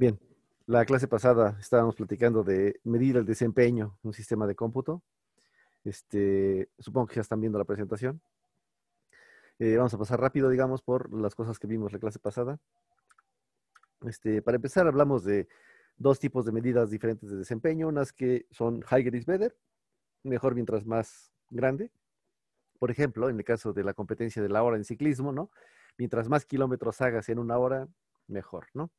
Bien, la clase pasada estábamos platicando de medir el desempeño de un sistema de cómputo. Este, supongo que ya están viendo la presentación. Eh, vamos a pasar rápido, digamos, por las cosas que vimos la clase pasada. Este, para empezar, hablamos de dos tipos de medidas diferentes de desempeño. Unas que son higher is better, mejor mientras más grande. Por ejemplo, en el caso de la competencia de la hora en ciclismo, ¿no? Mientras más kilómetros hagas en una hora, mejor, ¿no?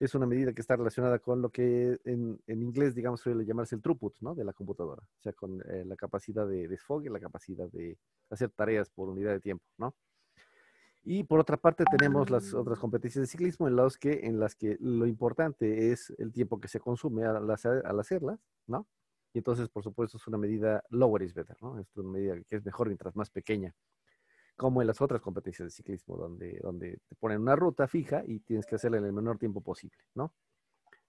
es una medida que está relacionada con lo que en, inglés, digamos, suele llamarse el throughput, ¿no? De la computadora, o sea, con eh, la capacidad de desfogue, la capacidad de hacer tareas por unidad de tiempo, ¿no? Y por otra parte tenemos las otras ah. competencias de ciclismo en, las que, en las que lo importante es el tiempo que se consume al, hacerlas, ¿no? Y entonces, por supuesto, es una medida lower is better, ¿no? Es una medida que es mejor mientras más pequeña como en las otras competencias de ciclismo, donde, donde te ponen una ruta fija y tienes que hacerla en el menor tiempo posible, ¿no?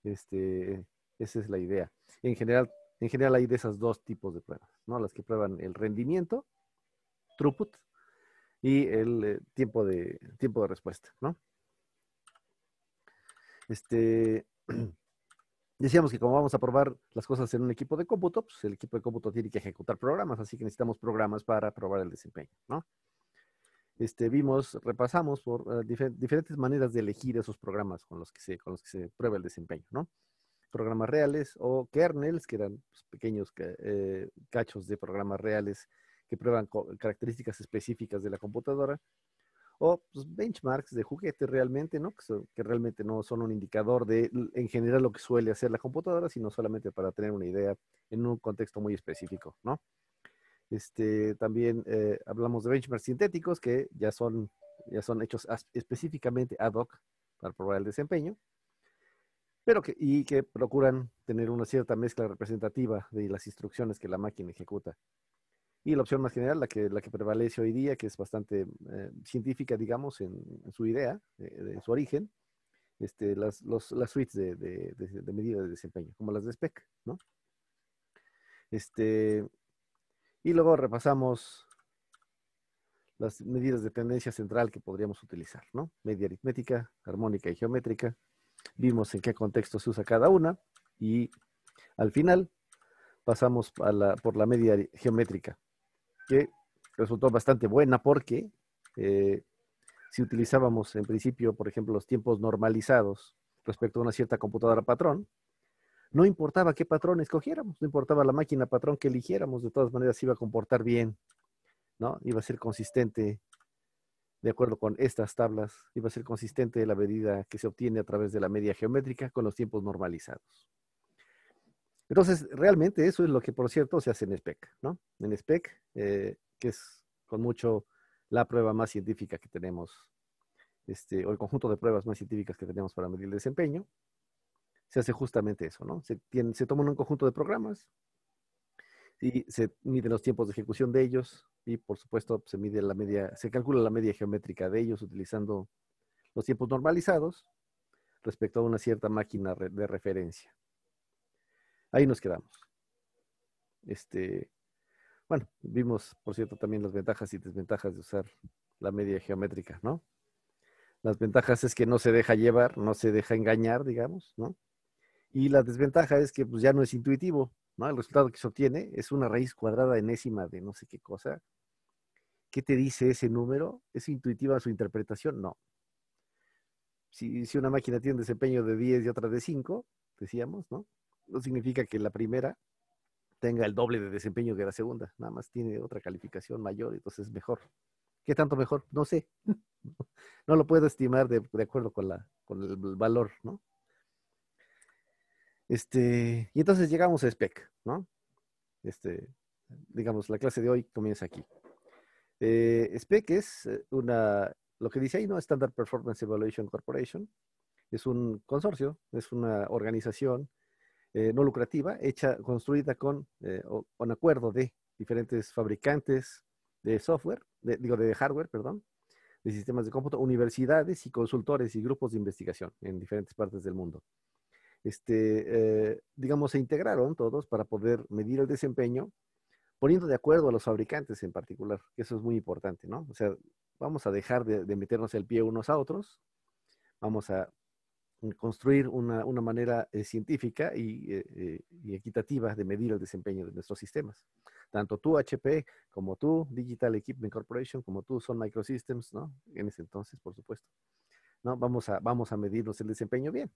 Este, esa es la idea. En general, en general hay de esas dos tipos de pruebas, ¿no? Las que prueban el rendimiento, throughput, y el eh, tiempo, de, tiempo de respuesta, ¿no? Este, decíamos que como vamos a probar las cosas en un equipo de cómputo, pues el equipo de cómputo tiene que ejecutar programas, así que necesitamos programas para probar el desempeño, ¿no? este, vimos, repasamos por eh, diferentes maneras de elegir esos programas con los que se, con los que se prueba el desempeño, ¿no? Programas reales o kernels, que eran pues, pequeños eh, cachos de programas reales que prueban características específicas de la computadora, o pues, benchmarks de juguete realmente, ¿no? Que, que, realmente no son un indicador de, en general, lo que suele hacer la computadora, sino solamente para tener una idea en un contexto muy específico, ¿no? Este, también eh, hablamos de benchmarks sintéticos que ya son, ya son hechos específicamente ad hoc para probar el desempeño, pero que, y que procuran tener una cierta mezcla representativa de las instrucciones que la máquina ejecuta. Y la opción más general, la que, la que prevalece hoy día, que es bastante eh, científica, digamos, en, su idea, en su origen, este, las, suites de, de, de, medidas de desempeño, como las de SPEC, ¿no? Este, y luego repasamos las medidas de tendencia central que podríamos utilizar, ¿no? Media aritmética, armónica y geométrica. Vimos en qué contexto se usa cada una y al final pasamos por la media geométrica, que resultó bastante buena porque eh, si utilizábamos en principio, por ejemplo, los tiempos normalizados respecto a una cierta computadora patrón, no importaba qué patrón escogiéramos, no importaba la máquina patrón que eligiéramos, de todas maneras iba a comportar bien, ¿no? Iba a ser consistente de acuerdo con estas tablas, iba a ser consistente la medida que se obtiene a través de la media geométrica con los tiempos normalizados. Entonces, realmente eso es lo que, por cierto, se hace en SPEC, ¿no? En SPEC, eh, que es con mucho la prueba más científica que tenemos, este, o el conjunto de pruebas más científicas que tenemos para medir el desempeño, se hace justamente eso, ¿no? Se, se toman un conjunto de programas y se miden los tiempos de ejecución de ellos y, por supuesto, se mide la media, se calcula la media geométrica de ellos utilizando los tiempos normalizados respecto a una cierta máquina de referencia. Ahí nos quedamos. Este, bueno, vimos, por cierto, también las ventajas y desventajas de usar la media geométrica, ¿no? Las ventajas es que no se deja llevar, no se deja engañar, digamos, ¿no? Y la desventaja es que pues, ya no es intuitivo, ¿no? El resultado que se obtiene es una raíz cuadrada enésima de no sé qué cosa. ¿Qué te dice ese número? ¿Es intuitiva su interpretación? No. Si, una máquina tiene un desempeño de 10 y otra de 5, decíamos, ¿no? No significa que la primera tenga el doble de desempeño que la segunda, nada más tiene otra calificación mayor, entonces es mejor. ¿Qué tanto mejor? No sé. no lo puedo estimar de, de acuerdo con, la, con el valor, ¿no? Este, y entonces llegamos a SPEC, ¿no? Este, digamos, la clase de hoy comienza aquí. Eh, SPEC es eh, una, lo que dice ahí, ¿no? Standard Performance Evaluation Corporation. Es un consorcio, es una organización eh, no lucrativa, hecha, construida con un acuerdo de diferentes fabricantes de software, digo, de hardware, perdón, de sistemas de cómputo, universidades y consultores y grupos de investigación en diferentes partes del mundo este, eh, digamos, se integraron todos para poder medir el desempeño, poniendo de acuerdo a los fabricantes en particular, que eso es muy importante, ¿no? O sea, vamos a dejar de, meternos el pie unos a otros, vamos a construir una, manera eh, científica eh, y, equitativa de medir el desempeño de nuestros sistemas. Tanto tú, HP, como tú, Digital Equipment Corporation, como tú, Son Microsystems, ¿no? En ese entonces, por supuesto. ¿No? Vamos, vamos a medirnos el desempeño bien.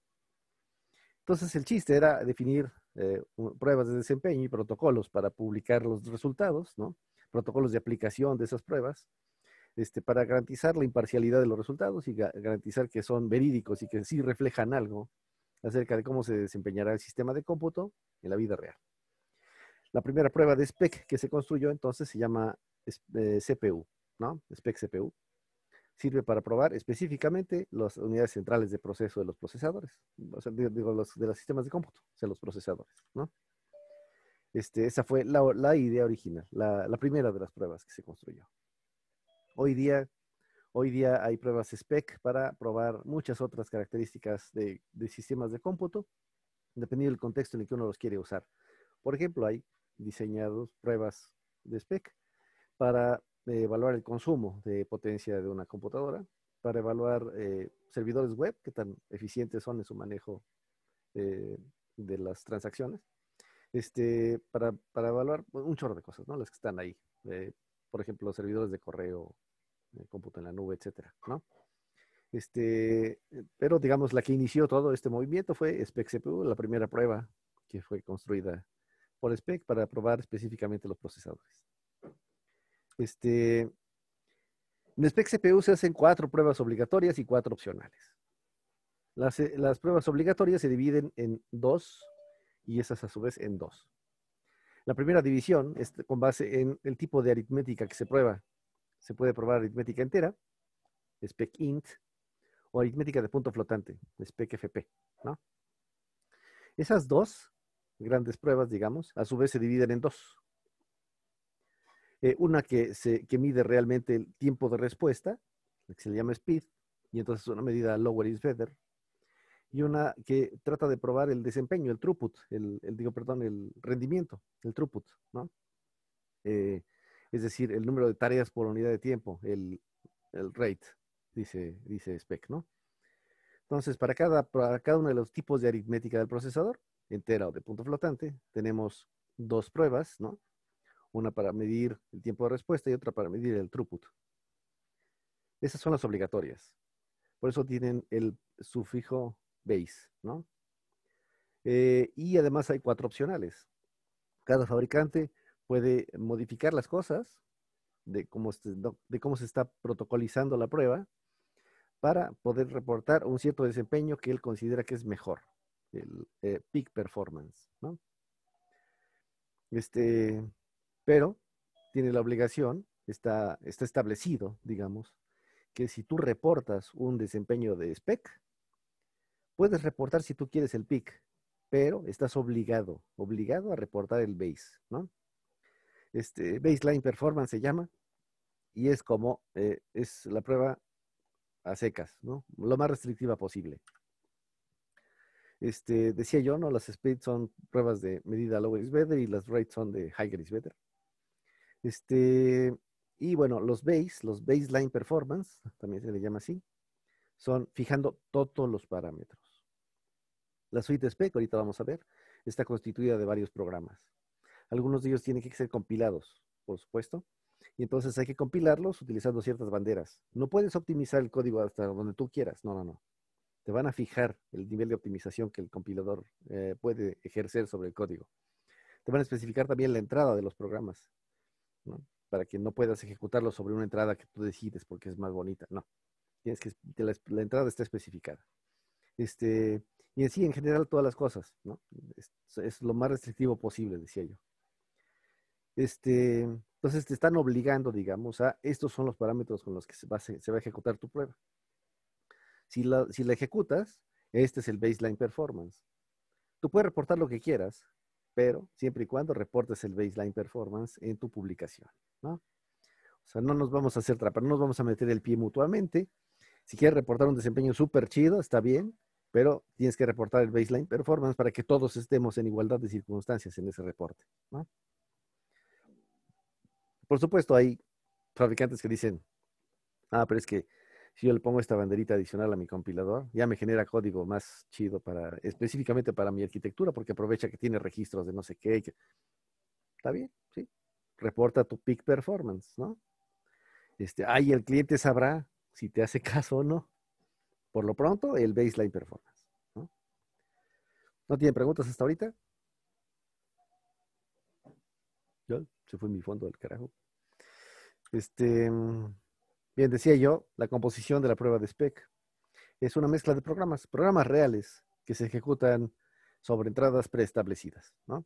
Entonces el chiste era definir eh, pruebas de desempeño y protocolos para publicar los resultados, ¿no? protocolos de aplicación de esas pruebas, este, para garantizar la imparcialidad de los resultados y garantizar que son verídicos y que sí reflejan algo acerca de cómo se desempeñará el sistema de cómputo en la vida real. La primera prueba de SPEC que se construyó entonces se llama eh, CPU, ¿no? SPEC CPU sirve para probar específicamente las unidades centrales de proceso de los procesadores, digo, los, de los sistemas de cómputo, o sea, los procesadores, ¿no? Este, esa fue la, idea original, la, primera de las pruebas que se construyó. Hoy día, hoy día hay pruebas SPEC para probar muchas otras características de, de sistemas de cómputo, dependiendo del contexto en el que uno los quiere usar. Por ejemplo, hay diseñados pruebas de SPEC para de evaluar el consumo de potencia de una computadora, para evaluar eh, servidores web, qué tan eficientes son en su manejo eh, de las transacciones, este, para, evaluar un chorro de cosas, ¿no? Las que están ahí. Eh, por ejemplo, servidores de correo, cómputo en la nube, etcétera, ¿no? Este, pero digamos, la que inició todo este movimiento fue SPEC-CPU, la primera prueba que fue construida por SPEC para probar específicamente los procesadores. Este, en SPEC CPU se hacen cuatro pruebas obligatorias y cuatro opcionales. Eh, las, pruebas obligatorias se dividen en dos y esas a su vez en dos. La primera división es con base en el tipo de aritmética que se prueba. Se puede probar aritmética entera, SPEC int, o aritmética de punto flotante, SPEC FP. Esas dos grandes pruebas, digamos, a su vez se dividen en dos. Eh, una que, se, mide realmente el tiempo de respuesta, que se le llama speed, y entonces una medida lower is better. Y una que trata de probar el desempeño, el throughput, el, digo, perdón, el rendimiento, el throughput, ¿no? Eh, es decir, el número de tareas por unidad de tiempo, el, rate, dice, dice SPEC, ¿no? Entonces, para cada, para cada uno de los tipos de aritmética del procesador, entera o de punto flotante, tenemos dos pruebas, ¿no? una para medir el tiempo de respuesta y otra para medir el throughput. Esas son las obligatorias. Por eso tienen el sufijo base, ¿no? Eh, y además hay cuatro opcionales. Cada fabricante puede modificar las cosas este, de cómo, se está protocolizando la prueba para poder reportar un cierto desempeño que él considera que es mejor, el eh, peak performance, ¿no? Este, pero tiene la obligación, está, está establecido, digamos, que si tú reportas un desempeño de spec, puedes reportar si tú quieres el pic pero estás obligado, obligado a reportar el base, ¿no? Este, baseline performance se llama, y es como, eh, es la prueba a secas, ¿no? Lo más restrictiva posible. Este, decía yo, ¿no? Las speeds son pruebas de medida low is better y las rates son de high is better. Este, y bueno, los base, los baseline performance, también se le llama así, son fijando todos los parámetros. La suite spec, ahorita vamos a ver, está constituida de varios programas. Algunos de ellos tienen que ser compilados, por supuesto, y entonces hay que compilarlos utilizando ciertas banderas. No puedes optimizar el código hasta donde tú quieras, no, no, no. Te van a fijar el nivel de optimización que el compilador eh, puede ejercer sobre el código. Te van a especificar también la entrada de los programas para que no puedas ejecutarlo sobre una entrada que tú decides porque es más bonita, no. Tienes que, la, entrada está especificada. Este, y así en general, todas las cosas, ¿no? Es, lo más restrictivo posible, decía yo. Este, entonces te están obligando, digamos, a estos son los parámetros con los que se va, va a ejecutar tu prueba. Si si la ejecutas, este es el baseline performance. Tú puedes reportar lo que quieras, pero siempre y cuando reportes el baseline performance en tu publicación, ¿no? O sea, no nos vamos a hacer trapar, no nos vamos a meter el pie mutuamente. Si quieres reportar un desempeño súper chido, está bien, pero tienes que reportar el baseline performance para que todos estemos en igualdad de circunstancias en ese reporte, Por supuesto, hay fabricantes que dicen, ah, pero es que si yo le pongo esta banderita adicional a mi compilador, ya me genera código más chido para, específicamente para mi arquitectura, porque aprovecha que tiene registros de no sé qué. Está bien, sí. Reporta tu peak performance, ¿no? Este, ahí el cliente sabrá si te hace caso o no. Por lo pronto, el baseline performance. ¿No, ¿No tienen preguntas hasta ahorita? Yo, se fue mi fondo del carajo. Este. Mm, Bien, decía yo, la composición de la prueba de SPEC es una mezcla de programas, programas reales que se ejecutan sobre entradas preestablecidas, ¿no?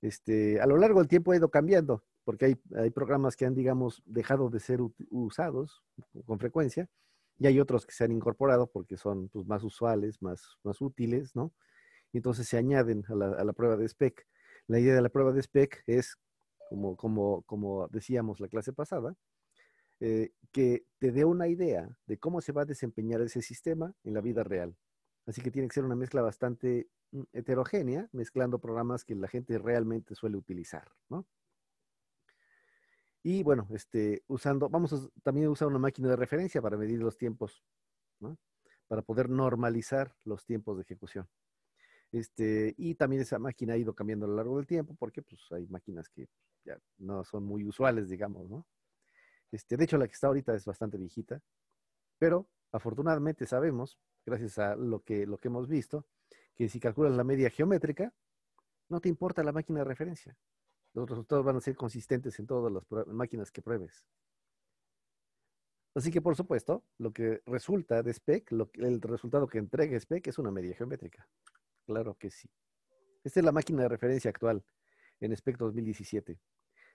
Este, a lo largo del tiempo ha ido cambiando, porque hay, programas que han, digamos, dejado de ser usados con frecuencia, y hay otros que se han incorporado porque son pues, más usuales, más, más útiles, ¿no? entonces se añaden a la, prueba de SPEC. La idea de la prueba de SPEC es, como decíamos la clase pasada, eh, que te dé una idea de cómo se va a desempeñar ese sistema en la vida real. Así que tiene que ser una mezcla bastante mm, heterogénea, mezclando programas que la gente realmente suele utilizar, ¿no? Y bueno, este, usando, vamos a también usar una máquina de referencia para medir los tiempos, ¿no? Para poder normalizar los tiempos de ejecución. Este, y también esa máquina ha ido cambiando a lo largo del tiempo porque pues, hay máquinas que ya no son muy usuales, digamos, ¿no? Este, de hecho, la que está ahorita es bastante viejita, pero afortunadamente sabemos, gracias a lo que, lo que hemos visto, que si calculas la media geométrica, no te importa la máquina de referencia. Los resultados van a ser consistentes en todas las máquinas que pruebes. Así que, por supuesto, lo que resulta de SPEC, el resultado que entrega SPEC es una media geométrica. Claro que sí. Esta es la máquina de referencia actual en SPEC 2017.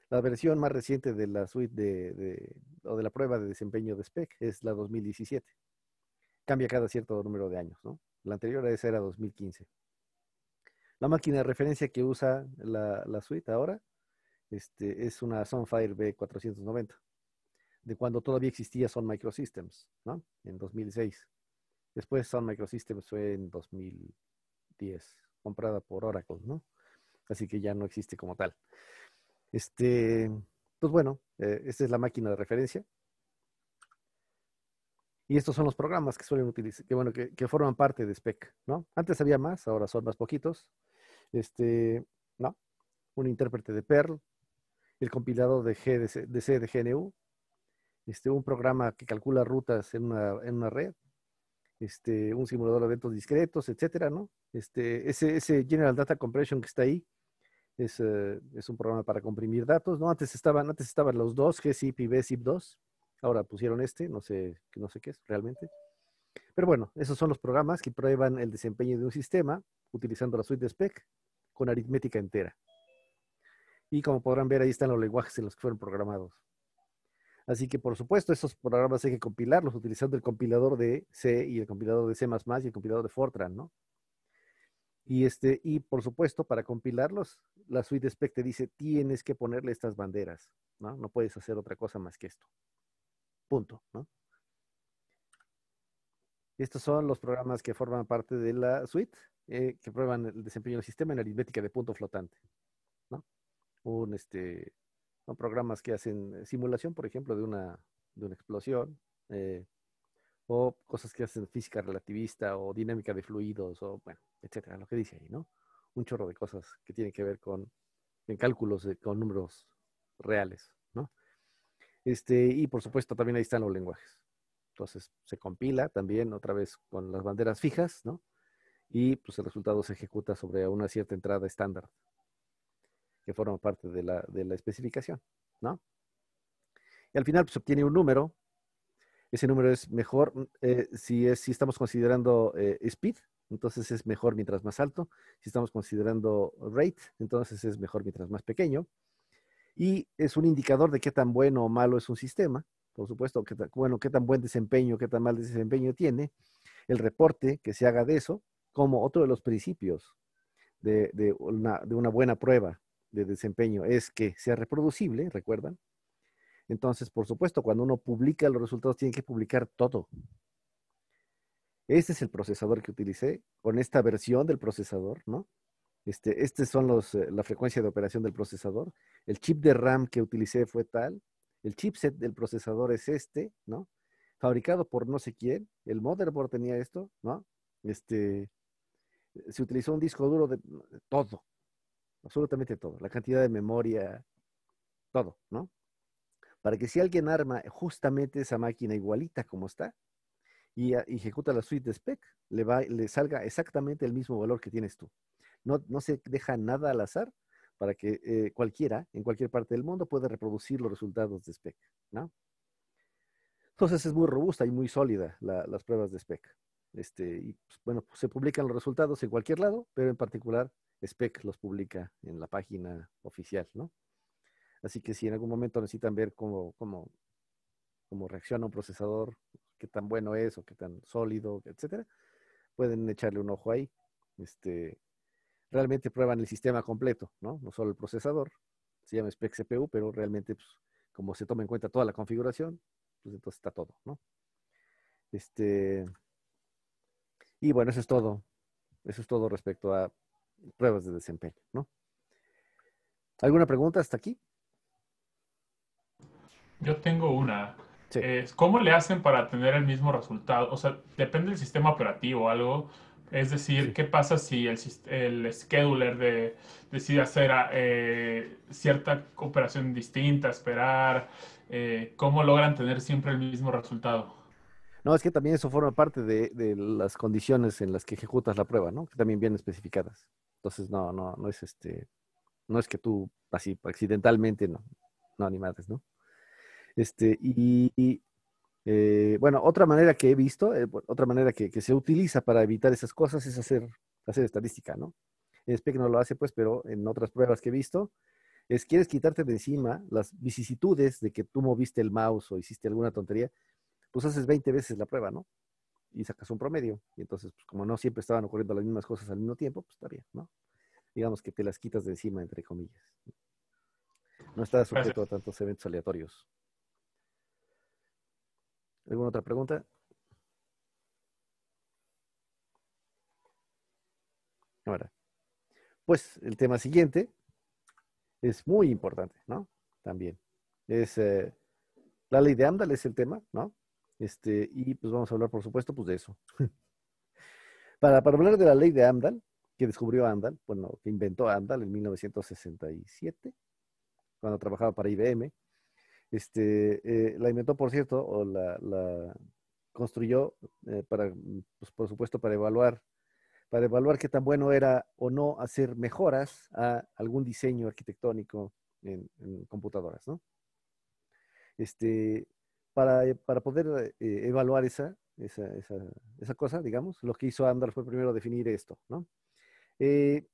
La versión más reciente de la suite de, o de la prueba de desempeño de SPEC es la 2017. Cambia cada cierto número de años, ¿no? La anterior esa era 2015. La máquina de referencia que usa la, suite ahora este, es una Sunfire B490, de cuando todavía existía Sun Microsystems, ¿no? En 2006. Después Sun Microsystems fue en 2010, comprada por Oracle, ¿no? Así que ya no existe como tal. Este, pues bueno, eh, esta es la máquina de referencia. Y estos son los programas que suelen utilizar, que bueno, que, forman parte de SPEC, ¿no? Antes había más, ahora son más poquitos. Este, ¿no? Un intérprete de Perl, el compilador de, G de, C, de, GNU, este, un programa que calcula rutas en una, red, este, un simulador de eventos discretos, etcétera, ¿no? Este, ese General Data Compression que está ahí, eh, es, un programa para comprimir datos, ¿no? Antes estaban, antes estaban los dos, GZIP y BZIP2. Ahora pusieron este, no sé, no sé qué es realmente. Pero bueno, esos son los programas que prueban el desempeño de un sistema utilizando la suite de SPEC con aritmética entera. Y como podrán ver, ahí están los lenguajes en los que fueron programados. Así que, por supuesto, esos programas hay que compilarlos utilizando el compilador de C y el compilador de C++ y el compilador de Fortran, ¿no? Y, este, y por supuesto, para compilarlos, la suite spec te dice, tienes que ponerle estas banderas, ¿no? No puedes hacer otra cosa más que esto. Punto, ¿no? Estos son los programas que forman parte de la suite, eh, que prueban el desempeño del sistema en aritmética de punto flotante, ¿no? Un, este, son programas que hacen simulación, por ejemplo, de una, de una explosión, eh, o cosas que hacen física relativista o dinámica de fluidos o, bueno, etcétera, lo que dice ahí, ¿no? Un chorro de cosas que tienen que ver con en cálculos, con números reales, ¿no? Este, y por supuesto también ahí están los lenguajes. Entonces se compila también otra vez con las banderas fijas, ¿no? Y pues el resultado se ejecuta sobre una cierta entrada estándar que forma parte de la, de la especificación, ¿no? Y al final pues obtiene un número ese número es mejor mm, eh, si, es, si estamos considerando eh, speed, entonces es mejor mientras más alto. Si estamos considerando rate, entonces es mejor mientras más pequeño. Y es un indicador de qué tan bueno o malo es un sistema, por supuesto, qué tan, bueno, qué tan buen desempeño, qué tan mal desempeño tiene. El reporte que se haga de eso, como otro de los principios de una buena prueba de desempeño, es que sea reproducible, recuerdan, entonces, por supuesto, cuando uno publica los resultados, tiene que publicar todo. Este es el procesador que utilicé, con esta versión del procesador, ¿no? Este, este son los, eh, la frecuencia de operación del procesador. El chip de RAM que utilicé fue tal. El chipset del procesador es este, ¿no? Fabricado por no sé quién. El motherboard tenía esto, ¿no? Este, se utilizó un disco duro de todo, absolutamente todo. La cantidad de memoria, todo, ¿no? para que si alguien arma justamente esa máquina igualita como está y ah, ejecuta la suite de spec, le, salga exactamente el mismo valor que tienes tú. No, se deja nada al azar para que eh, cualquiera, en cualquier parte del mundo, pueda reproducir los resultados de spec, ¿no? Entonces es muy robusta y muy sólida las pruebas de spec. Este, y pues, bueno, pues, se publican los resultados en cualquier lado, pero en particular SPEC los publica en la página oficial, ¿no? Así que si en algún momento necesitan ver cómo, reacciona un procesador, qué tan bueno es o qué tan sólido, etcétera, pueden echarle un ojo ahí. Este, realmente prueban el sistema completo, ¿no? No solo el procesador, se llama spec CPU, pero realmente, pues, como se toma en cuenta toda la configuración, pues entonces está todo, ¿no? Este, y bueno, eso es todo. Eso es todo respecto a pruebas de desempeño, ¿no? ¿Alguna pregunta hasta aquí? Yo tengo una. ¿Cómo le hacen para tener el mismo resultado? O sea, depende del sistema operativo o algo. Es decir, ¿qué pasa si el, el scheduler decide hacer ah, eh, cierta operación distinta, esperar? Eh, ¿Cómo logran tener siempre el mismo resultado? No, es que también eso forma parte de, las condiciones en las que ejecutas la prueba, ¿no? Que también vienen especificadas. Entonces, no, no, no es este, no es que tú así accidentalmente, no, no, ¿no? Este, y, eh, bueno, otra manera que he visto, eh, otra manera que, se utiliza para evitar esas cosas es hacer, hacer estadística, ¿no? En SPEC no lo hace, pues, pero en otras pruebas que he visto, es quieres quitarte de encima las vicisitudes de que tú moviste el mouse o hiciste alguna tontería, pues haces 20 veces la prueba, ¿no? Y sacas un promedio. Y entonces, pues, como no siempre estaban ocurriendo las mismas cosas al mismo tiempo, pues está bien, ¿no? Digamos que te las quitas de encima, entre comillas. No estás sujeto a tantos eventos aleatorios. ¿Alguna otra pregunta? Ahora, pues el tema siguiente es muy importante, ¿no? También. Es eh, la ley de Amdal es el tema, ¿no? Este, y pues vamos a hablar, por supuesto, pues de eso. para, para hablar de la ley de Amdal, que descubrió Amdal, bueno, que inventó Amdal en 1967, cuando trabajaba para IBM, este, eh, la inventó, por cierto, o la, construyó eh, para, pues, por supuesto, para evaluar, para evaluar qué tan bueno era o no hacer mejoras a algún diseño arquitectónico en, computadoras, ¿no? Este, eh, para, poder evaluar esa, cosa, digamos, lo que hizo Anders fue primero definir esto, ¿no? Eh,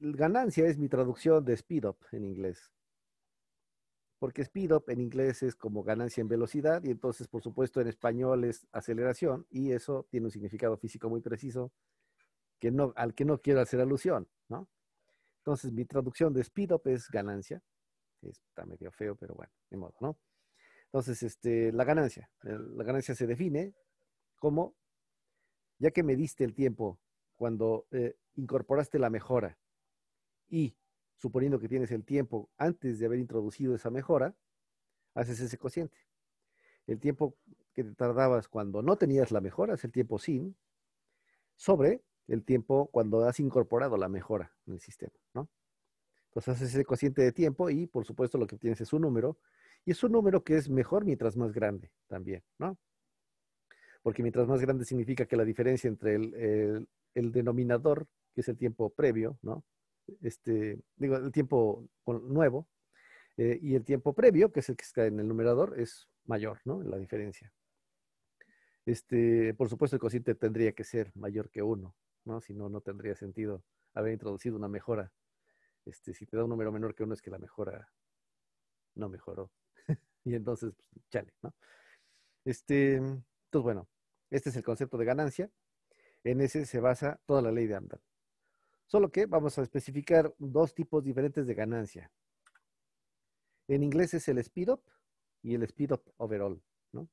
ganancia es mi traducción de speed up en inglés porque speed up en inglés es como ganancia en velocidad y entonces, por supuesto, en español es aceleración y eso tiene un significado físico muy preciso que no, al que no quiero hacer alusión, ¿no? Entonces, mi traducción de speed up es ganancia. Está medio feo, pero bueno, de modo, ¿no? Entonces, este, la ganancia. La ganancia se define como, ya que me diste el tiempo cuando eh, incorporaste la mejora y suponiendo que tienes el tiempo antes de haber introducido esa mejora, haces ese cociente. El tiempo que te tardabas cuando no tenías la mejora es el tiempo sin, sobre el tiempo cuando has incorporado la mejora en el sistema, ¿no? Entonces haces ese cociente de tiempo y, por supuesto, lo que tienes es un número, y es un número que es mejor mientras más grande también, ¿no? Porque mientras más grande significa que la diferencia entre el denominador, que es el tiempo previo, ¿no? este, digo, el tiempo nuevo eh, y el tiempo previo, que es el que está en el numerador, es mayor, ¿no? La diferencia. Este, por supuesto, el cociente tendría que ser mayor que uno, ¿no? Si no, no tendría sentido haber introducido una mejora. Este, si te da un número menor que uno, es que la mejora no mejoró. y entonces, pues, chale, ¿no? Este, entonces, bueno, este es el concepto de ganancia. En ese se basa toda la ley de Amdahl. Solo que vamos a especificar dos tipos diferentes de ganancia. En inglés es el speed up y el speed up overall, ¿no?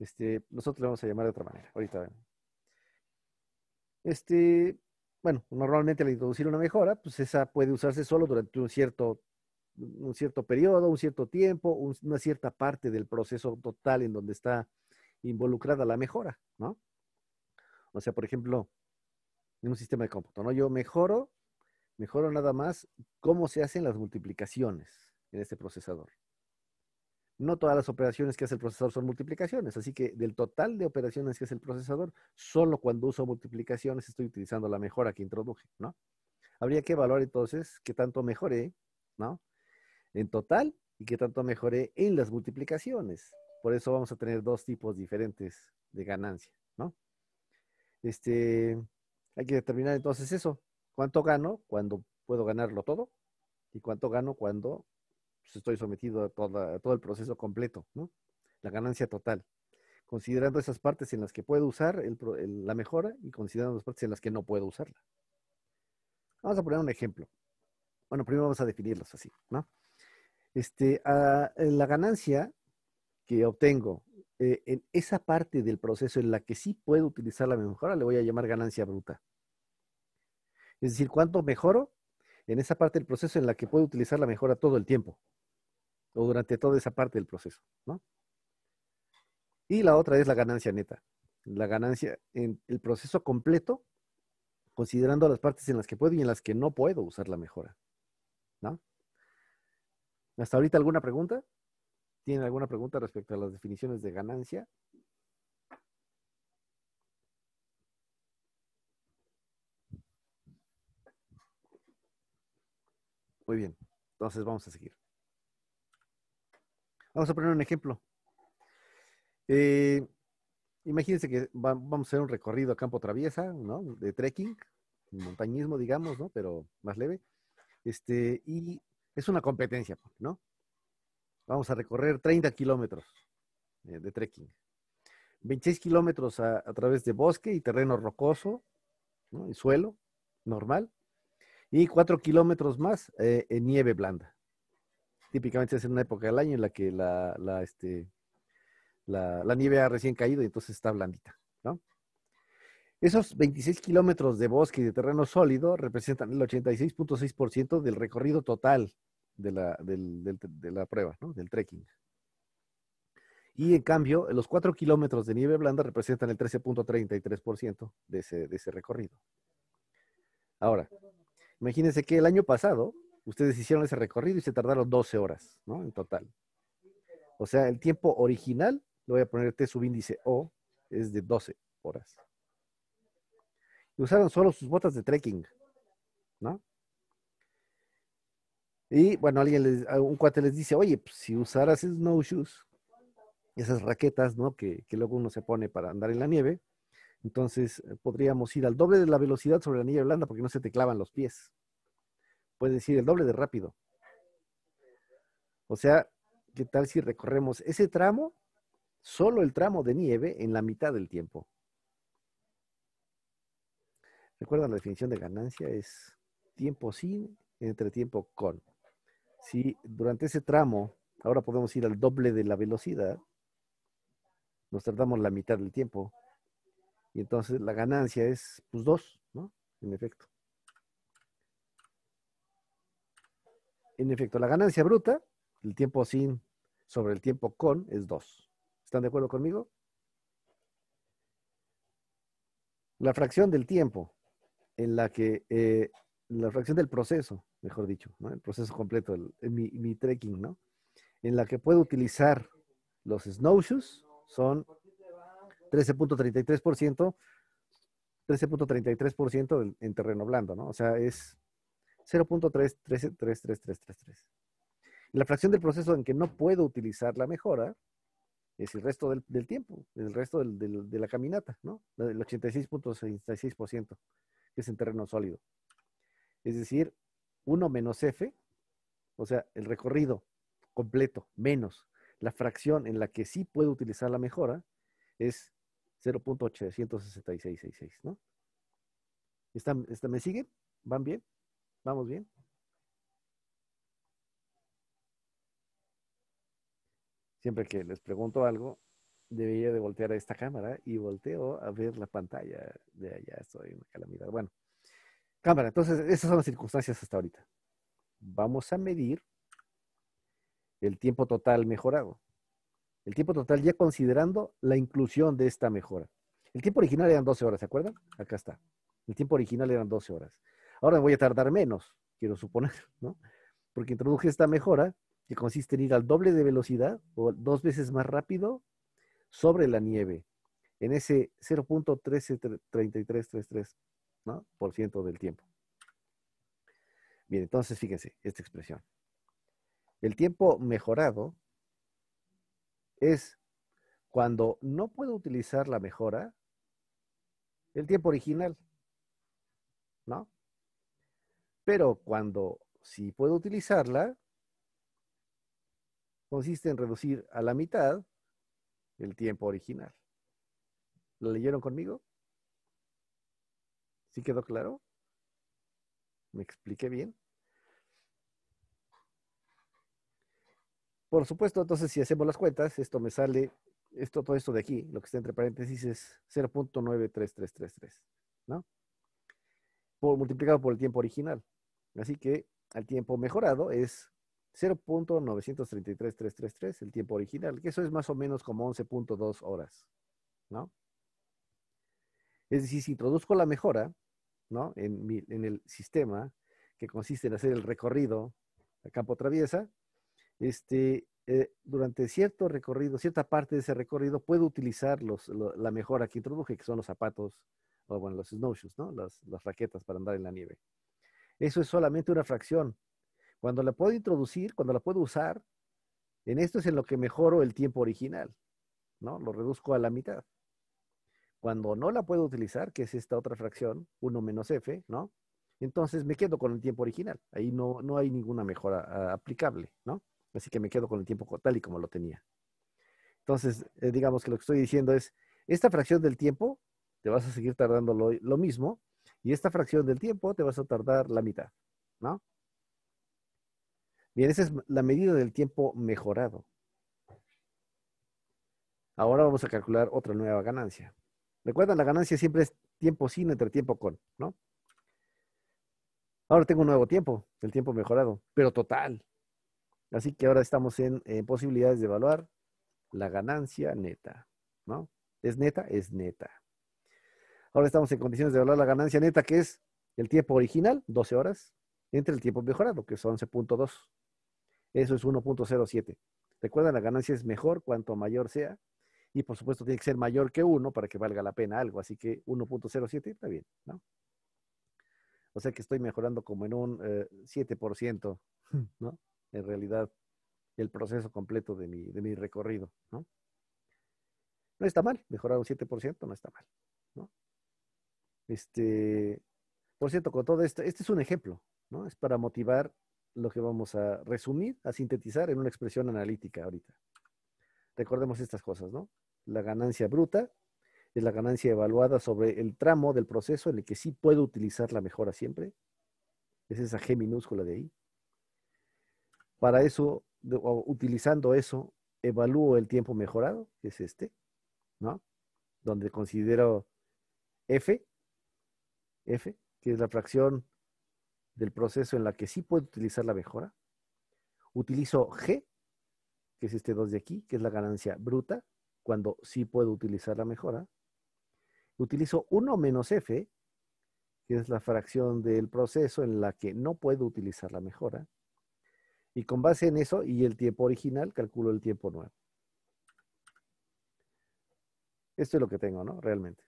Este, nosotros lo vamos a llamar de otra manera. Ahorita Este, bueno, normalmente al introducir una mejora, pues esa puede usarse solo durante un cierto, un cierto periodo, un cierto tiempo, una cierta parte del proceso total en donde está involucrada la mejora, ¿no? O sea, por ejemplo, en un sistema de cómputo, ¿no? Yo mejoro, mejoro nada más cómo se hacen las multiplicaciones en este procesador. No todas las operaciones que hace el procesador son multiplicaciones, así que del total de operaciones que hace el procesador, solo cuando uso multiplicaciones estoy utilizando la mejora que introduje, ¿no? Habría que evaluar entonces qué tanto mejoré, ¿no? En total y qué tanto mejoré en las multiplicaciones. Por eso vamos a tener dos tipos diferentes de ganancia, ¿no? Este, hay que determinar entonces eso. ¿Cuánto gano cuando puedo ganarlo todo? ¿Y cuánto gano cuando pues, estoy sometido a, todo el proceso completo? ¿no? La ganancia total. Considerando esas partes en las que puedo usar la mejora y considerando las partes en las que no puedo usarla. Vamos a poner un ejemplo. Bueno, primero vamos a definirlos así, ¿no? Este, ah, la ganancia que obtengo eh, en esa parte del proceso en la que sí puedo utilizar la mejora, le voy a llamar ganancia bruta. Es decir, ¿cuánto mejoro? En esa parte del proceso en la que puedo utilizar la mejora todo el tiempo o durante toda esa parte del proceso, ¿no? Y la otra es la ganancia neta, la ganancia en el proceso completo, considerando las partes en las que puedo y en las que no puedo usar la mejora, ¿no? ¿Hasta ahorita alguna pregunta? ¿Tienen alguna pregunta respecto a las definiciones de ganancia? Muy bien, entonces vamos a seguir. Vamos a poner un ejemplo. Eh, imagínense que vamos a hacer un recorrido a campo traviesa, ¿no? De trekking, montañismo, digamos, ¿no? Pero más leve. Este, y es una competencia, ¿no? Vamos a recorrer 30 kilómetros eh, de trekking. 26 kilómetros a, través de bosque y terreno rocoso, y suelo normal. Y 4 kilómetros más eh, en nieve blanda. Típicamente es en una época del año en la que la, este, la, nieve ha recién caído y entonces está blandita. Esos 26 kilómetros de bosque y de terreno sólido representan el 86.6% del recorrido total de la, prueba, ¿no? del trekking. Y en cambio, los 4 kilómetros de nieve blanda representan el 13.33% de ese, de ese recorrido. Ahora, imagínense que el año pasado ustedes hicieron ese recorrido y se tardaron 12 horas, ¿no? En total. O sea, el tiempo original, le voy a poner T índice O, es de 12 horas. Y usaron solo sus botas de trekking, ¿no? Y bueno, alguien les, un cuate les dice, oye, pues, si usaras esos esas raquetas, ¿no? Que, que, luego uno se pone para andar en la nieve, entonces eh, podríamos ir al doble de la velocidad sobre la nieve blanda porque no se te clavan los pies. Puedes ir el doble de rápido. O sea, ¿qué tal si recorremos ese tramo, solo el tramo de nieve, en la mitad del tiempo? Recuerda la definición de ganancia es tiempo sin entre tiempo con si durante ese tramo, ahora podemos ir al doble de la velocidad, nos tardamos la mitad del tiempo. Y entonces la ganancia es 2, pues, ¿no? En efecto. En efecto, la ganancia bruta, el tiempo sin sobre el tiempo con es 2. ¿Están de acuerdo conmigo? La fracción del tiempo en la que eh, la fracción del proceso, mejor dicho, el proceso completo, eh, mi, trekking, ¿no? En la que puedo utilizar los snowshoes son 13.33%, 13.33% en terreno blando, ¿no? O sea, es 0.333333. La fracción del proceso en que no puedo utilizar la mejora es el resto del, tiempo, el resto de la caminata, ¿no? El 86.66%, que es en terreno sólido es decir, 1 menos f, o sea, el recorrido completo menos la fracción en la que sí puedo utilizar la mejora es 0.86666, ¿no? está, me siguen? ¿Van bien? ¿Vamos bien? Siempre que les pregunto algo, debería de voltear a esta cámara y volteo a ver la pantalla de allá. Soy una calamidad. Bueno. Cámara, entonces esas son las circunstancias hasta ahorita. Vamos a medir el tiempo total mejorado. El tiempo total ya considerando la inclusión de esta mejora. El tiempo original eran 12 horas, ¿se acuerdan? Acá está. El tiempo original eran 12 horas. Ahora voy a tardar menos, quiero suponer, ¿no? Porque introduje esta mejora que consiste en ir al doble de velocidad o dos veces más rápido sobre la nieve, en ese 0.133333 ¿no? por ciento del tiempo. Bien, entonces fíjense esta expresión. El tiempo mejorado es cuando no puedo utilizar la mejora, el tiempo original, ¿no? Pero cuando sí puedo utilizarla, consiste en reducir a la mitad el tiempo original. ¿Lo leyeron conmigo? ¿Sí quedó claro? ¿Me expliqué bien? Por supuesto, entonces si hacemos las cuentas, esto me sale, esto, todo esto de aquí, lo que está entre paréntesis es 0.93333, ¿no? Por, multiplicado por el tiempo original. Así que al tiempo mejorado es 0.933333, el tiempo original, que eso es más o menos como 11.2 horas, ¿no? Es decir, si introduzco la mejora, ¿no? En, el sistema, que consiste en hacer el recorrido a campo traviesa, este, eh, durante cierto recorrido, cierta parte de ese recorrido, puedo utilizar la mejora que introduje, que son los zapatos, o bueno, los snowshoes, Las, raquetas para andar en la nieve. Eso es solamente una fracción. Cuando la puedo introducir, cuando la puedo usar, en esto es en lo que mejoro el tiempo original, ¿no? Lo reduzco a la mitad. Cuando no la puedo utilizar, que es esta otra fracción, 1 menos f, ¿no? Entonces me quedo con el tiempo original. Ahí no, hay ninguna mejora ah, aplicable, ¿no? Así que me quedo con el tiempo tal y como lo tenía. Entonces, eh, digamos que lo que estoy diciendo es, esta fracción del tiempo te vas a seguir tardando lo, mismo y esta fracción del tiempo te vas a tardar la mitad, ¿no? Bien, esa es la medida del tiempo mejorado. Ahora vamos a calcular otra nueva ganancia. Recuerda, la ganancia siempre es tiempo sin entre tiempo con, ¿no? Ahora tengo un nuevo tiempo, el tiempo mejorado, pero total. Así que ahora estamos en, eh, posibilidades de evaluar la ganancia neta, ¿no? ¿Es neta? Es neta. Ahora estamos en condiciones de evaluar la ganancia neta, que es el tiempo original, 12 horas, entre el tiempo mejorado, que es 11.2. Eso es 1.07. Recuerda, la ganancia es mejor cuanto mayor sea y por supuesto tiene que ser mayor que 1 para que valga la pena algo, así que 1.07 está bien, ¿no? O sea que estoy mejorando como en un 7%, eh, hmm. ¿no? En realidad, el proceso completo de mi, de mi recorrido, ¿no? No está mal, mejorar un 7% no está mal, ¿no? Este, por cierto, con todo esto, este es un ejemplo, ¿no? Es para motivar lo que vamos a resumir, a sintetizar en una expresión analítica ahorita. Recordemos estas cosas, ¿no? la ganancia bruta, es la ganancia evaluada sobre el tramo del proceso en el que sí puedo utilizar la mejora siempre. Es esa G minúscula de ahí. Para eso, utilizando eso, evalúo el tiempo mejorado, que es este, ¿no? Donde considero F, F, que es la fracción del proceso en la que sí puedo utilizar la mejora. Utilizo G, que es este 2 de aquí, que es la ganancia bruta, cuando sí puedo utilizar la mejora. Utilizo 1 menos f, que es la fracción del proceso en la que no puedo utilizar la mejora. Y con base en eso y el tiempo original, calculo el tiempo nuevo. Esto es lo que tengo, ¿no? Realmente.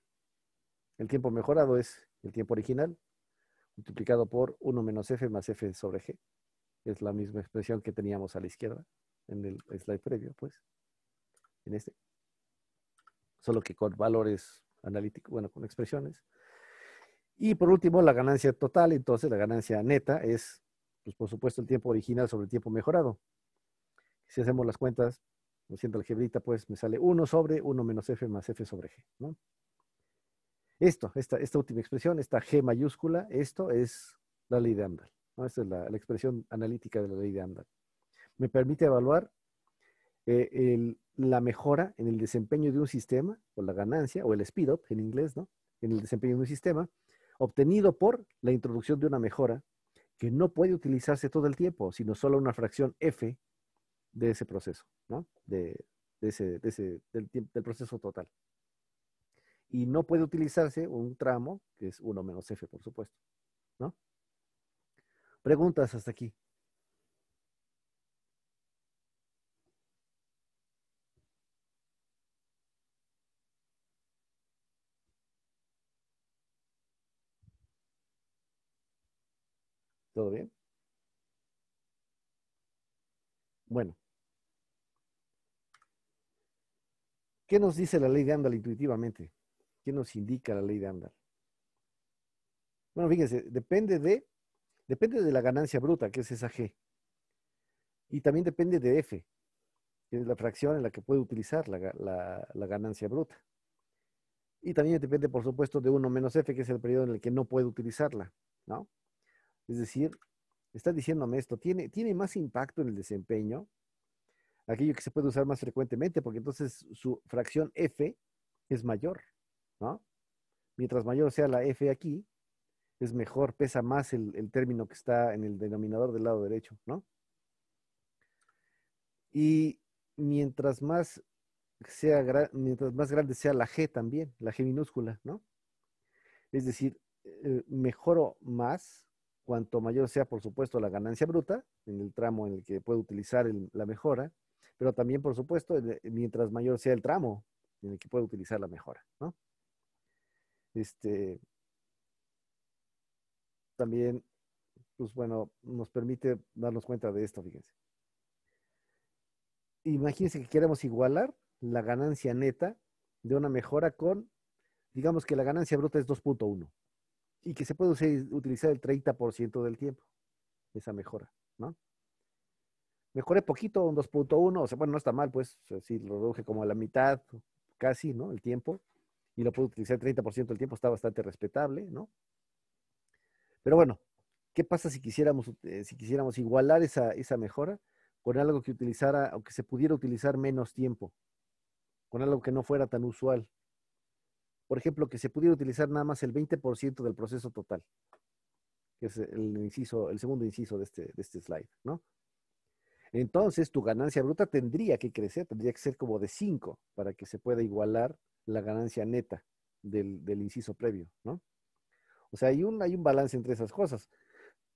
El tiempo mejorado es el tiempo original multiplicado por 1 menos f más f sobre g. Es la misma expresión que teníamos a la izquierda en el slide previo, pues, en este solo que con valores analíticos, bueno, con expresiones. Y por último, la ganancia total, entonces la ganancia neta es, pues por supuesto, el tiempo original sobre el tiempo mejorado. Si hacemos las cuentas, haciendo algebrita, pues me sale 1 sobre 1 menos f más f sobre g, Esto, esta, esta última expresión, esta g mayúscula, esto es la ley de Amdahl, Esta es la, expresión analítica de la ley de Amdahl. Me permite evaluar eh, la mejora en el desempeño de un sistema, o la ganancia, o el speed up en inglés, ¿no? En el desempeño de un sistema, obtenido por la introducción de una mejora que no puede utilizarse todo el tiempo, sino solo una fracción F de ese proceso, ¿no? De, ese, del, del, proceso total. Y no puede utilizarse un tramo, que es 1 menos F, por supuesto, ¿no? Preguntas hasta aquí. Bueno, ¿qué nos dice la ley de andal intuitivamente? ¿Qué nos indica la ley de Ándal? Bueno, fíjense, depende de, depende de la ganancia bruta, que es esa G. Y también depende de F, que es la fracción en la que puede utilizar la, ganancia bruta. Y también depende, por supuesto, de 1 menos F, que es el periodo en el que no puede utilizarla, ¿no? Es decir, está diciéndome esto, ¿tiene, ¿tiene más impacto en el desempeño? Aquello que se puede usar más frecuentemente, porque entonces su fracción F es mayor, ¿no? Mientras mayor sea la F aquí, es mejor, pesa más el, término que está en el denominador del lado derecho, ¿no? Y mientras más sea más grande sea la G también, la G minúscula, ¿no? Es decir, mejor eh, mejoro más cuanto mayor sea, por supuesto, la ganancia bruta en el tramo en el que puede utilizar la mejora, pero también, por supuesto, e, mientras mayor sea el tramo en el que puede utilizar la mejora, ¿no? Este, también, pues bueno, nos permite darnos cuenta de esto, fíjense. Imagínense que queremos igualar la ganancia neta de una mejora con, digamos que la ganancia bruta es 2.1 y que se puede utilizar el 30% del tiempo, esa mejora, ¿no? Mejoré poquito, un 2.1, o sea, bueno, no está mal, pues, si lo reduje como a la mitad, casi, ¿no? El tiempo, y lo puedo utilizar el 30% del tiempo, está bastante respetable, ¿no? Pero bueno, ¿qué pasa si quisiéramos, eh, si quisiéramos igualar esa, esa mejora con algo que utilizara, o que se pudiera utilizar menos tiempo, con algo que no fuera tan usual, por ejemplo, que se pudiera utilizar nada más el 20% del proceso total, que es el inciso, el segundo inciso este, de este, slide, ¿no? Entonces, tu ganancia bruta tendría que crecer, tendría que ser como de 5 para que se pueda igualar la ganancia neta del, inciso previo, ¿no? O sea, hay un, hay un balance entre esas cosas.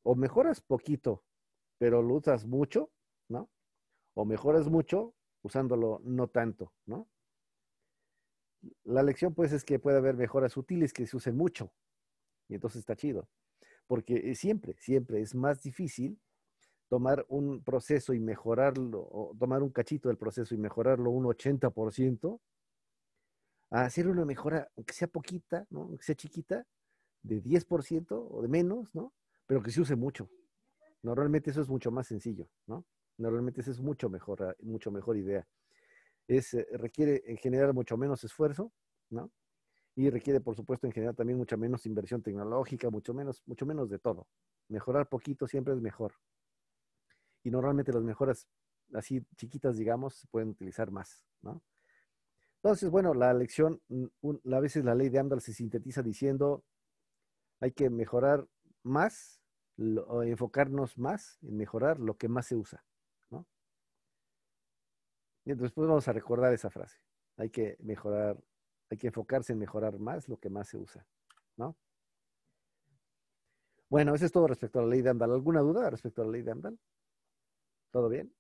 O mejoras poquito, pero lo usas mucho, ¿no? O mejoras mucho usándolo no tanto, ¿no? La lección, pues, es que puede haber mejoras sutiles que se usen mucho. Y entonces está chido. Porque eh, siempre, siempre es más difícil tomar un proceso y mejorarlo, o tomar un cachito del proceso y mejorarlo un 80%, a hacer una mejora, aunque sea poquita, ¿no? sea chiquita, de 10% o de menos, ¿no? Pero que se use mucho. Normalmente eso es mucho más sencillo, ¿no? Normalmente eso es mucho mejor, mucho mejor idea es, eh, requiere en eh, general mucho menos esfuerzo, ¿no? Y requiere, por supuesto, en general también mucha menos inversión tecnológica, mucho menos, mucho menos de todo. Mejorar poquito siempre es mejor. Y normalmente las mejoras así chiquitas, digamos, se pueden utilizar más, ¿no? Entonces, bueno, la lección, mm, a veces la ley de Andal se sintetiza diciendo, hay que mejorar más, enfocarnos más en mejorar lo que más se usa. Después vamos a recordar esa frase. Hay que mejorar, hay que enfocarse en mejorar más lo que más se usa, ¿no? Bueno, eso es todo respecto a la ley de Andal. ¿Alguna duda respecto a la ley de Andal? ¿Todo bien?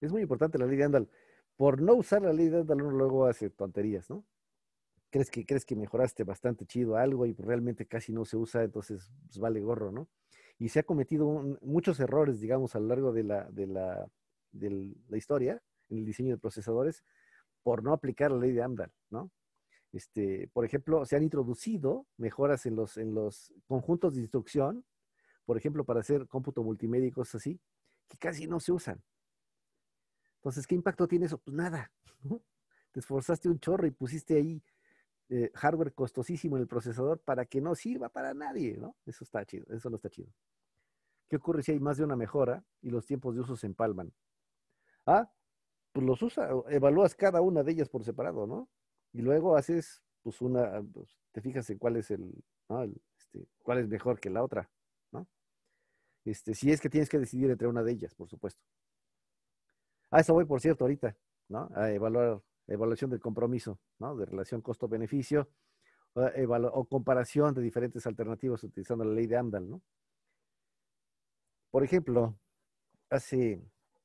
Es muy importante la ley de Andal. Por no usar la ley de Andal, uno luego hace tonterías, ¿no? Crees que, crees que mejoraste bastante chido algo y realmente casi no se usa, entonces pues, vale gorro, ¿no? y se ha cometido muchos errores, digamos, a lo largo de la, de, la, de la historia en el diseño de procesadores por no aplicar la ley de Amdahl, ¿no? Este, por ejemplo, se han introducido mejoras en los, en los conjuntos de instrucción, por ejemplo, para hacer cómputo multimédico, cosas así, que casi no se usan. Entonces, ¿qué impacto tiene eso? Pues nada. Te esforzaste un chorro y pusiste ahí eh, hardware costosísimo en el procesador para que no sirva para nadie, ¿no? Eso está chido, eso no está chido. ¿Qué ocurre si hay más de una mejora y los tiempos de uso se empalman? Ah, pues los usa, evalúas cada una de ellas por separado, ¿no? Y luego haces, pues una, pues, te fijas en cuál es el, ¿no? Este, cuál es mejor que la otra, ¿no? Este, si es que tienes que decidir entre una de ellas, por supuesto. Ah, eso voy, por cierto, ahorita, ¿no? A evaluar evaluación del compromiso, ¿no? De relación costo-beneficio o, comparación de diferentes alternativas utilizando la ley de Amdal, ¿no? Por ejemplo, hace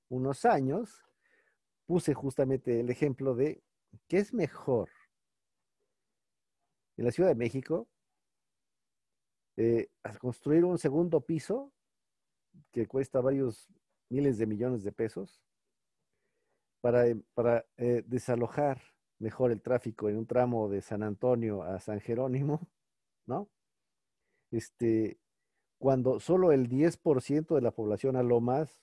unos años puse justamente el ejemplo de qué es mejor en la Ciudad de México eh, construir un segundo piso que cuesta varios miles de millones de pesos para, em, eh, desalojar mejor el tráfico en un tramo de San Antonio a San Jerónimo, ¿no? Este, cuando solo el 10% de la población a lo más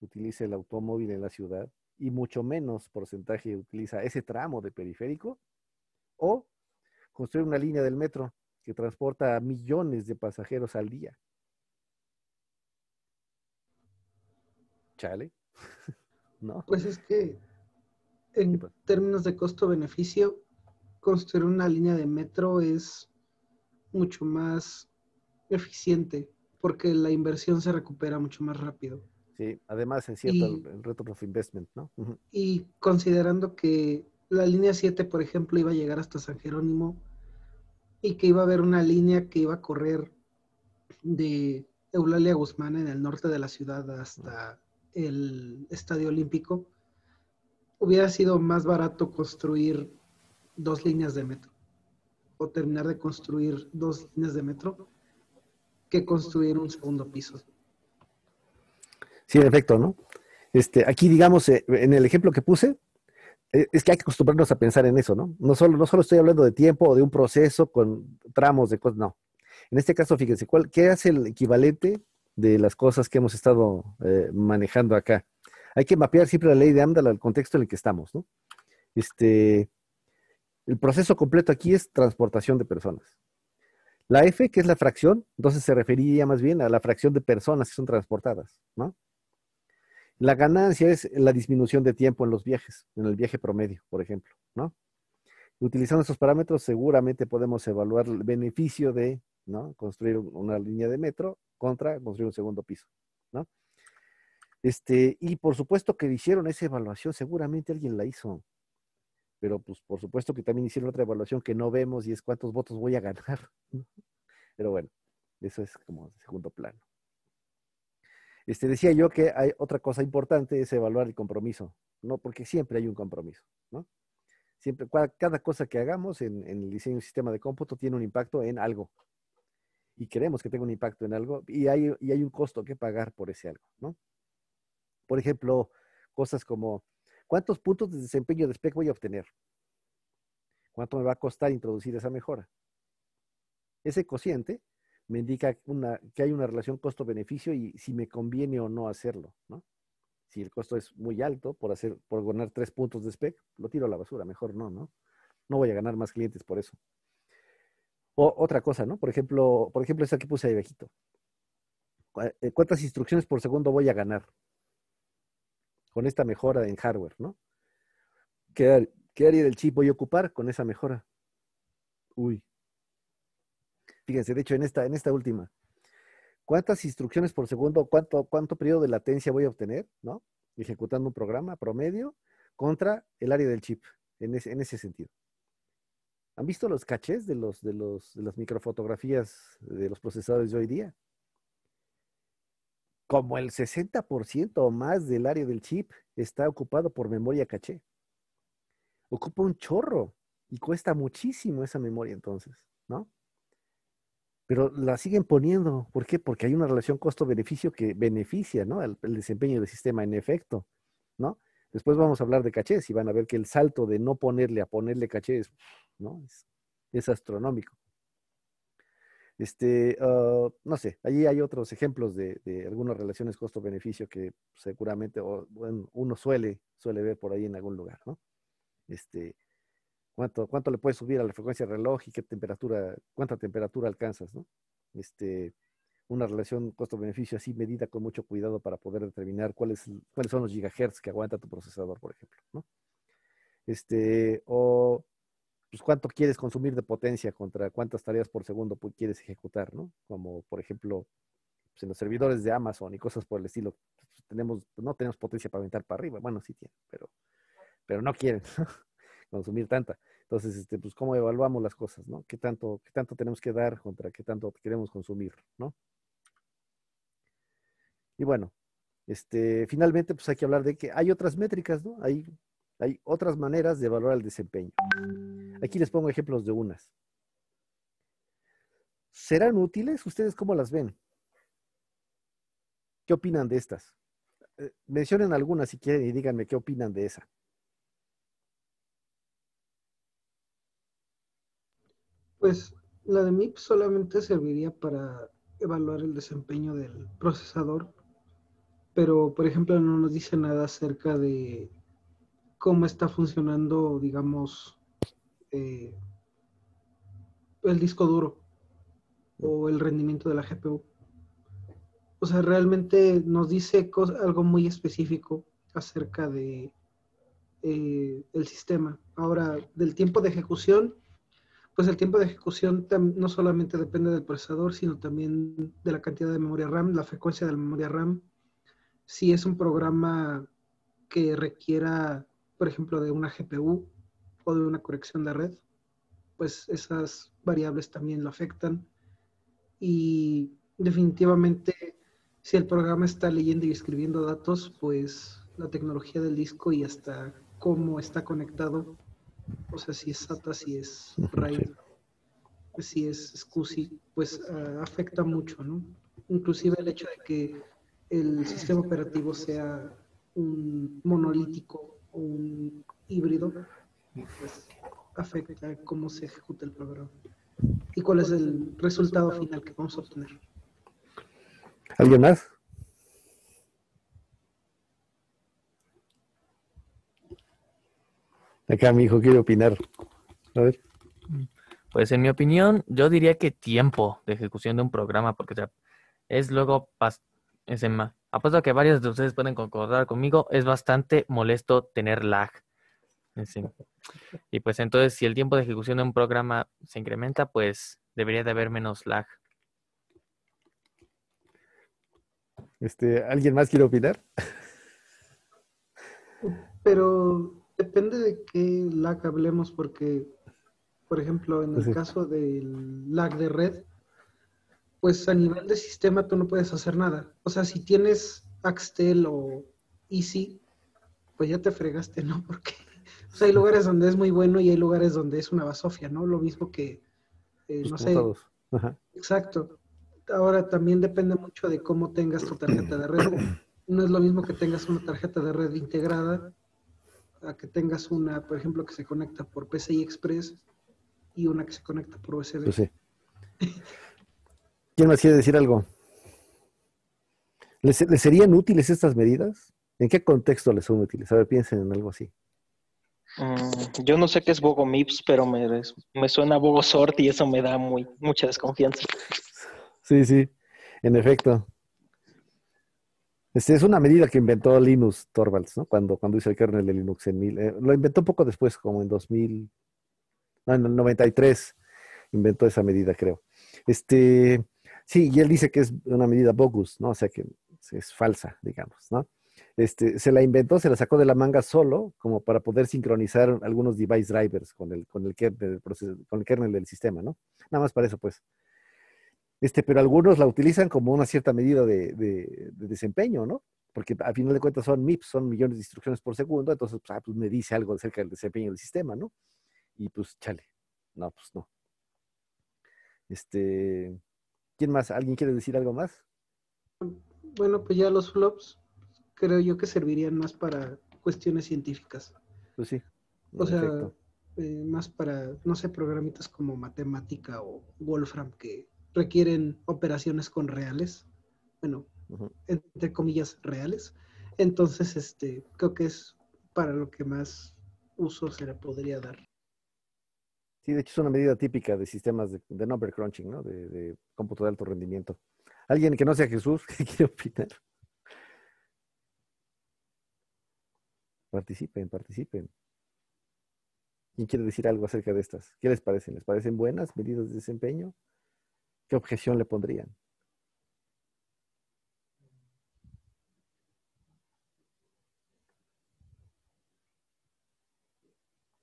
utiliza el automóvil en la ciudad y mucho menos porcentaje utiliza ese tramo de periférico, o construir una línea del metro que transporta a millones de pasajeros al día. Chale. ¿no? Pues es que en pues. términos de costo-beneficio, construir una línea de metro es mucho más eficiente porque la inversión se recupera mucho más rápido. Sí, además en cierto el return of investment, ¿no? Y considerando que la línea 7, por ejemplo, iba a llegar hasta San Jerónimo y que iba a haber una línea que iba a correr de Eulalia Guzmán en el norte de la ciudad hasta el Estadio Olímpico, hubiera sido más barato construir dos líneas de metro o terminar de construir dos líneas de metro que construir un segundo piso. Sí, en efecto, ¿no? Este, aquí, digamos, eh, en el ejemplo que puse, eh, es que hay que acostumbrarnos a pensar en eso, ¿no? No solo, no solo estoy hablando de tiempo o de un proceso con tramos de cosas, no. En este caso, fíjense, ¿cuál, ¿qué hace el equivalente de las cosas que hemos estado eh, manejando acá. Hay que mapear siempre la ley de Amdal al contexto en el que estamos, ¿no? Este, el proceso completo aquí es transportación de personas. La F, que es la fracción, entonces se refería más bien a la fracción de personas que son transportadas, ¿no? La ganancia es la disminución de tiempo en los viajes, en el viaje promedio, por ejemplo, ¿no? Utilizando esos parámetros, seguramente podemos evaluar el beneficio de ¿no? Construir una línea de metro contra construir un segundo piso, Este, y por supuesto que hicieron esa evaluación, seguramente alguien la hizo, pero pues por supuesto que también hicieron otra evaluación que no vemos y es cuántos votos voy a ganar. Pero bueno, eso es como segundo plano. Este, decía yo que hay otra cosa importante es evaluar el compromiso, ¿no? Porque siempre hay un compromiso, ¿no? Siempre, cada cosa que hagamos en, en el diseño de un sistema de cómputo tiene un impacto en algo, y queremos que tenga un impacto en algo y hay, y hay un costo que pagar por ese algo, ¿no? Por ejemplo, cosas como, ¿cuántos puntos de desempeño de spec voy a obtener? ¿Cuánto me va a costar introducir esa mejora? Ese cociente me indica una, que hay una relación costo-beneficio y si me conviene o no hacerlo, ¿no? Si el costo es muy alto por hacer, por ganar tres puntos de spec, lo tiro a la basura, mejor no, ¿no? No voy a ganar más clientes por eso o, otra cosa, ¿no? Por ejemplo, por ejemplo, esa que puse ahí viejito. Eh, ¿Cuántas instrucciones por segundo voy a ganar? Con esta mejora en hardware, ¿no? ¿Qué, área del chip voy a ocupar con esa mejora? Uy. Fíjense, de hecho, en esta, en esta última, ¿cuántas instrucciones por segundo, cuánto, cuánto periodo de latencia voy a obtener, ¿no? Ejecutando un programa promedio contra el área del chip, en ese sentido. ¿Han visto los cachés de, los, de, las microfotografías de los procesadores de hoy día? Como el 60% o más del área del chip está ocupado por memoria caché. Ocupa un chorro y cuesta muchísimo esa memoria entonces, ¿no? Pero la siguen poniendo. ¿Por qué? Porque hay una relación costo-beneficio que beneficia, ¿no? el desempeño del sistema en efecto, ¿no? Después vamos a hablar de cachés y van a ver que el salto de no ponerle a ponerle cachés, ¿no? es, astronómico. Este, ah, no sé, allí hay otros ejemplos de, algunas relaciones costo-beneficio que seguramente uno suele, suele ver por ahí en algún lugar, ¿no? Este, ¿cuánto, ¿cuánto le puedes subir a la frecuencia de reloj y qué temperatura, cuánta temperatura alcanzas, ¿no? Este, una relación costo-beneficio así medida con mucho cuidado para poder determinar cuáles cuáles son los gigahertz que aguanta tu procesador, por ejemplo, ¿no? Este, o pues cuánto quieres consumir de potencia contra cuántas tareas por segundo quieres ejecutar, ¿no? Como por ejemplo, pues, en los servidores de Amazon y cosas por el estilo, pues, tenemos, no tenemos potencia para aventar para arriba, bueno, sí tienen, pero, pero no quieren consumir tanta. Entonces, este, pues cómo evaluamos las cosas, ¿no? ¿Qué tanto, qué tanto tenemos que dar contra qué tanto queremos consumir, ¿no? Y bueno, este, finalmente, pues hay que hablar de que hay otras métricas, ¿no? Hay, hay otras maneras de valorar el desempeño. Aquí les pongo ejemplos de unas. ¿Serán útiles? ¿Ustedes cómo las ven? ¿Qué opinan de estas? Eh, mencionen algunas si quieren y díganme qué opinan de esa. Pues la de MIP solamente serviría para evaluar el desempeño del procesador pero por ejemplo no nos dice nada acerca de cómo está funcionando, digamos, eh, el disco duro o el rendimiento de la GPU. O sea, realmente nos dice algo muy específico acerca de eh, el sistema. Ahora, del tiempo de ejecución, pues el tiempo de ejecución no solamente depende del procesador, sino también de la cantidad de memoria RAM, la frecuencia de la memoria RAM, si es un programa que requiera, por ejemplo, de una GPU o de una corrección de red, pues esas variables también lo afectan. Y definitivamente, si el programa está leyendo y escribiendo datos, pues la tecnología del disco y hasta cómo está conectado, o sea, si es SATA, si es RAID, si es SCSI, pues ah, afecta mucho, ¿no? Inclusive el hecho de que el sistema operativo sea un monolítico o un híbrido, pues afecta cómo se ejecuta el programa y cuál es el resultado final que vamos a obtener. ¿Alguien más? Acá mi hijo quiere opinar. A ver. Pues en mi opinión, yo diría que tiempo de ejecución de un programa, porque es luego Emma. apuesto a que varios de ustedes pueden concordar conmigo, es bastante molesto tener lag. Eh, y pues entonces, si el tiempo de ejecución de un programa se incrementa, pues debería de haber menos lag. Este, ¿Alguien más quiere opinar? Pero depende de qué lag hablemos, porque, por ejemplo, en pues el caso del lag de red, pues a nivel de sistema tú no puedes hacer nada. O sea, si tienes Axtel o Easy, pues ya te fregaste, ¿no? Porque pues, hay lugares donde es muy bueno y hay lugares donde es una basofia, ¿no? Lo mismo que, eh, no sé. Exacto. Ahora también depende mucho de cómo tengas tu tarjeta de red. No es lo mismo que tengas una tarjeta de red integrada a que tengas una, por ejemplo, que se conecta por PCI Express y una que se conecta por USB. Pues sí. ¿Quién me quiere decir algo? ¿Les, serían útiles estas medidas? ¿En qué contexto les son útiles? A ver, piensen en algo así. Mm, yo no sé qué es Bogomips, pero me, me suena a Bogo y eso me da mucha desconfianza. Sí, sí, en efecto. Este es una medida que inventó Linus Torvalds, ¿no? Cuando, cuando hizo el kernel de Linux en mil. Eh, lo inventó poco después, como en 2000. No, en el 93 inventó esa medida, creo. Este, Sí, y él dice que es una medida bogus, ¿no? O sea que es falsa, digamos, ¿no? Este, se la inventó, se la sacó de la manga solo, como para poder sincronizar algunos device drivers con el, con el, kernel, del con el kernel del sistema, ¿no? Nada más para eso, pues. Este, pero algunos la utilizan como una cierta medida de, desempeño, ¿no? Porque a final de cuentas son MIPS, son millones de instrucciones por segundo, entonces pues, ah, pues me dice algo acerca del desempeño del sistema, ¿no? Y pues, chale, no, pues no. Este, ¿Quién más? ¿Alguien quiere decir algo más? Bueno, pues ya los flops creo yo que servirían más para cuestiones científicas. Pues sí. O sea, eh, más para, no sé, programitas como matemática o Wolfram que requieren operaciones con reales. Bueno, entre comillas, reales. Entonces, este, creo que es para lo que más uso se le podría dar. Sí, de hecho es una medida típica de sistemas de, number crunching, ¿no? De, cómputo de alto rendimiento. ¿Alguien que no sea Jesús que quiere opinar? Participen, participen. ¿Quién quiere decir algo acerca de estas? ¿Qué les parecen? ¿Les parecen buenas medidas de desempeño? ¿Qué objeción le pondrían?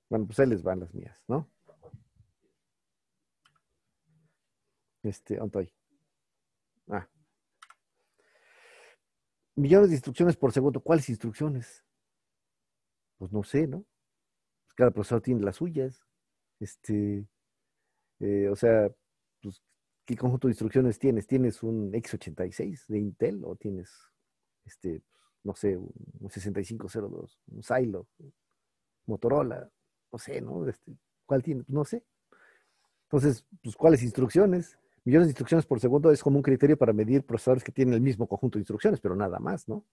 Bueno, pues ahí les van las mías, ¿no? Este, Ah. Millones de instrucciones por segundo. ¿Cuáles instrucciones? Pues no sé, ¿no? Pues cada procesador tiene las suyas. Este, eh, o sea, pues, ¿qué conjunto de instrucciones tienes? ¿Tienes un X86 de Intel o tienes, este, no sé, un 6502, un Silo, Motorola? No sé, ¿no? Este, ¿Cuál tiene? No sé. Entonces, pues, ¿cuáles instrucciones? millones de instrucciones por segundo es como un criterio para medir procesadores que tienen el mismo conjunto de instrucciones, pero nada más, ¿no?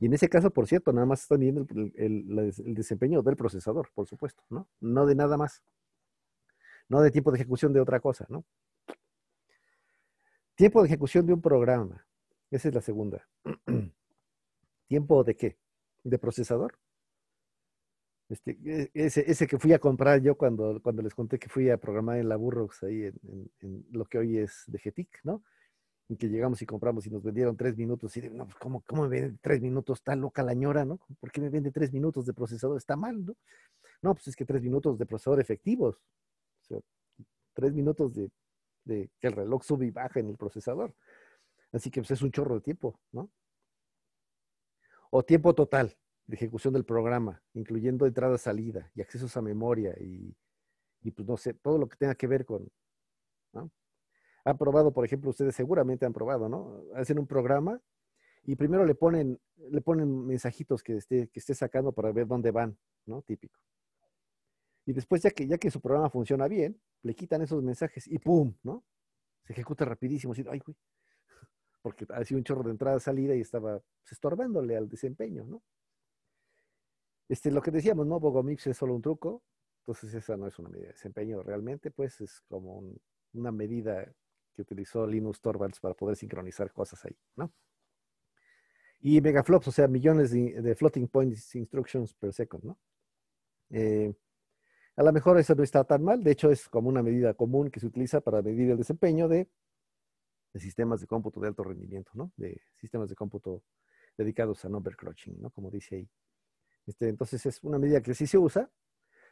Y en ese caso, por cierto, nada más están midiendo el, el, desempeño del procesador, por supuesto, ¿no? No de nada más. No de tiempo de ejecución de otra cosa, ¿no? Tiempo de ejecución de un programa. Esa es la segunda. ¿Tiempo de qué? ¿De procesador? Este, e, ese, ese que fui a comprar yo cuando, cuando les conté que fui a programar en la Burroughs, ahí en, lo que hoy es de Getic, ¿no? Y que llegamos y compramos y nos vendieron tres minutos. Y no, pues, ¿cómo, me venden tres minutos? Está loca la ñora, ¿no? ¿Por qué me vende tres minutos de procesador? Está mal, ¿no? No, pues es que tres minutos de procesador efectivos. O sea, tres minutos de, que el reloj sube y baja en el procesador. Así que pues, es un chorro de tiempo, ¿no? O tiempo total, de ejecución del programa, incluyendo entrada, salida y accesos a memoria y, pues no sé, todo lo que tenga que ver con, ¿no? Han probado, por ejemplo, ustedes seguramente han probado, ¿no? Hacen un programa y primero le ponen, le ponen mensajitos que esté, que esté sacando para ver dónde van, ¿no? Típico. Y después, ya que, ya que su programa funciona bien, le quitan esos mensajes y ¡pum! ¿no? Se ejecuta rapidísimo. Así, ¡ay, güey! Porque ha sido un chorro de entrada, salida y estaba pues, estorbándole al desempeño, ¿no? Este, lo que decíamos, ¿no? Bogomix es solo un truco, entonces esa no es una medida de desempeño realmente, pues es como una medida que utilizó Linus Torvalds para poder sincronizar cosas ahí, ¿no? Y megaflops, o sea, millones de, floating points instructions per second, ¿no? Eh, a lo mejor eso no está tan mal, de hecho es como una medida común que se utiliza para medir el desempeño de, de sistemas de cómputo de alto rendimiento, ¿no? De sistemas de cómputo dedicados a number crunching, ¿no? Como dice ahí. Este, entonces es una medida que sí se usa,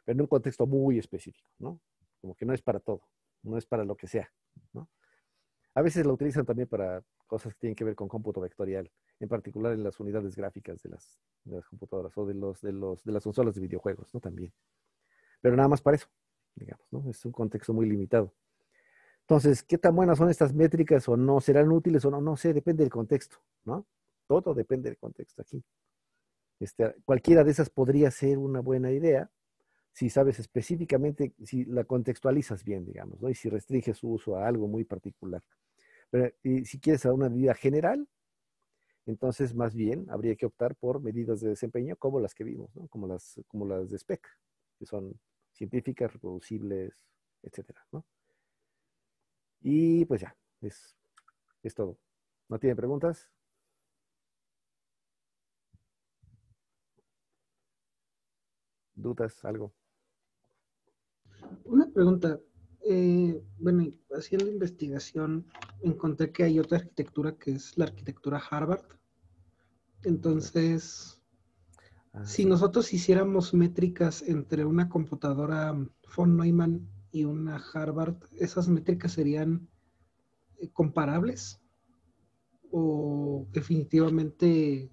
pero en un contexto muy específico, ¿no? Como que no es para todo, no es para lo que sea, ¿no? A veces la utilizan también para cosas que tienen que ver con cómputo vectorial, en particular en las unidades gráficas de las, computadoras o de, de las consolas de videojuegos, ¿no? También. Pero nada más para eso, digamos, ¿no? Es un contexto muy limitado. Entonces, ¿qué tan buenas son estas métricas o no? ¿Serán útiles o no? No sé, depende del contexto, ¿no? Todo depende del contexto aquí. Este, cualquiera de esas podría ser una buena idea si sabes específicamente, si la contextualizas bien, digamos, y si restringes su uso a algo muy particular. Pero si quieres a una medida general, entonces más bien habría que optar por medidas de desempeño como las que vimos, como, las, como las de SPEC, que son científicas, reproducibles, etcétera, Y pues ya, es, es todo. ¿No tiene preguntas? dudas, algo. Una pregunta. Eh, bueno, haciendo investigación, encontré que hay otra arquitectura que es la arquitectura Harvard. Entonces, ah, si nosotros hiciéramos métricas entre una computadora von Neumann y una Harvard, ¿esas métricas serían eh, comparables? ¿O definitivamente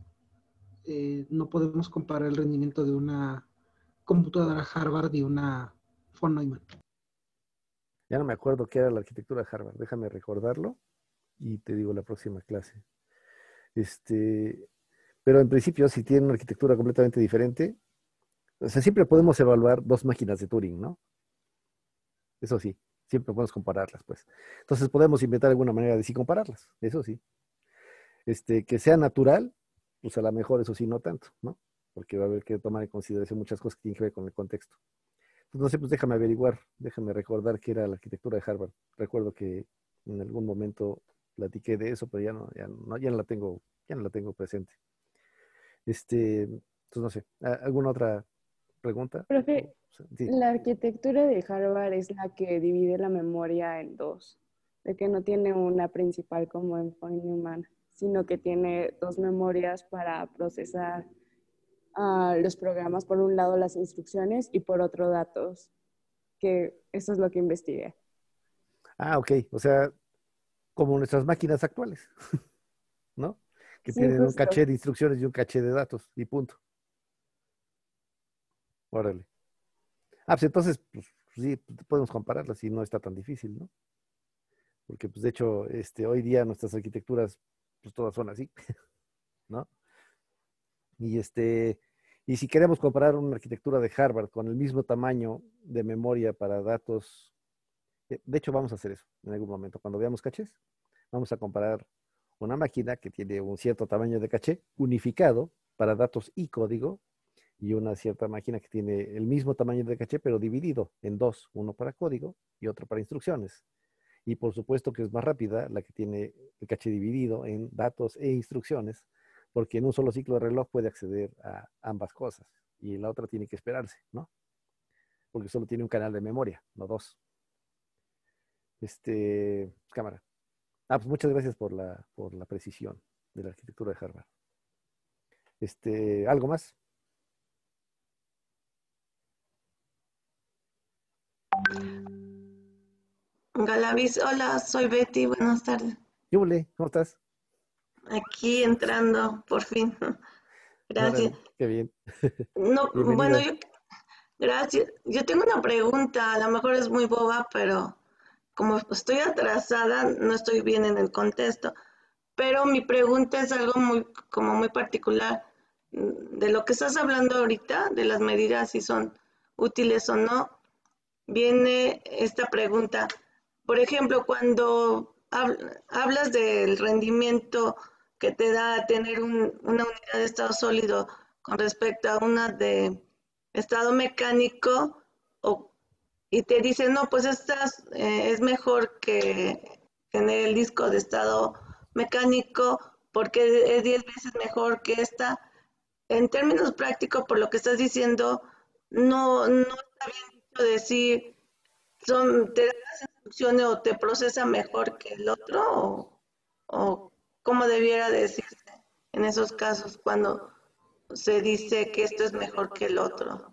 eh, no podemos comparar el rendimiento de una computadora Harvard y una von Neumann. Ya no me acuerdo qué era la arquitectura Harvard, déjame recordarlo y te digo la próxima clase. Este, pero en principio, si tiene una arquitectura completamente diferente, o sea, siempre podemos evaluar dos máquinas de Turing, ¿no? Eso sí, siempre podemos compararlas, pues. Entonces podemos inventar alguna manera de sí compararlas, eso sí. Este, que sea natural, pues a lo mejor eso sí no tanto, ¿no? porque va a haber que tomar en consideración muchas cosas que tienen que ver con el contexto. Entonces, pues, no sé, pues déjame averiguar, déjame recordar que era la arquitectura de Harvard. Recuerdo que en algún momento platiqué de eso, pero ya no, ya no, ya la tengo, ya no la tengo presente. Este, entonces pues, no sé, ¿alguna otra pregunta? la arquitectura de Harvard es la que divide la memoria en dos, de que no tiene una principal como en Point Newman, sino que tiene dos memorias para procesar los programas, por un lado las instrucciones y por otro datos, que eso es lo que investigué. Ah, ok, o sea, como nuestras máquinas actuales, ¿no? Que tienen un caché de instrucciones y un caché de datos y punto. Órale. Ah, pues entonces, pues, sí, podemos compararlas y no está tan difícil, ¿no? Porque, pues, de hecho, este, hoy día nuestras arquitecturas, pues, todas son así, ¿no? Y, este, y si queremos comparar una arquitectura de Harvard con el mismo tamaño de memoria para datos, eh, de hecho vamos a hacer eso en algún momento. Cuando veamos cachés, vamos a comparar una máquina que tiene un cierto tamaño de caché unificado para datos y código y una cierta máquina que tiene el mismo tamaño de caché pero dividido en dos, uno para código y otro para instrucciones. Y por supuesto que es más rápida la que tiene el caché dividido en datos e instrucciones porque en un solo ciclo de reloj puede acceder a ambas cosas y la otra tiene que esperarse, ¿no? Porque solo tiene un canal de memoria, no dos. Este, cámara. Ah, pues muchas gracias por la, precisión de la arquitectura de Harvard. Este, ¿algo más? Galavis, hola, soy Betty, buenas tardes. Yule, ¿cómo estás? Aquí entrando, por fin. Gracias. qué bien. No, bueno, yo, gracias. Yo tengo una pregunta, a lo mejor es muy boba, pero como estoy atrasada, no estoy bien en el contexto. Pero mi pregunta es algo muy, como muy particular. De lo que estás hablando ahorita, de las medidas, si son útiles o no, viene esta pregunta. Por ejemplo, cuando hablas del rendimiento que te da tener una unidad de estado sólido con respecto a una de estado mecánico y te dice, no, pues esta eh, es mejor que tener el disco de estado mecánico porque es 10 veces mejor que esta. En términos prácticos, por lo que estás diciendo, no, no está bien decir, son, te las instrucciones o te procesa mejor que el otro o ¿Cómo debiera decirse en esos casos cuando se dice que esto es mejor que el otro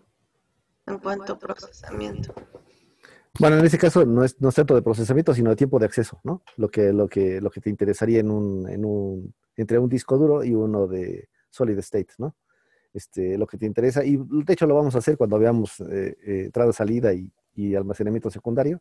en cuanto a procesamiento. Bueno, en ese caso no es, no tanto de procesamiento, sino de tiempo de acceso, ¿no? Lo que, lo que, lo que te interesaría en un, un, entre un disco duro y uno de solid state, ¿no? Este, lo que te interesa, y de hecho lo vamos a hacer cuando veamos eh, eh, entrada, salida y almacenamiento secundario,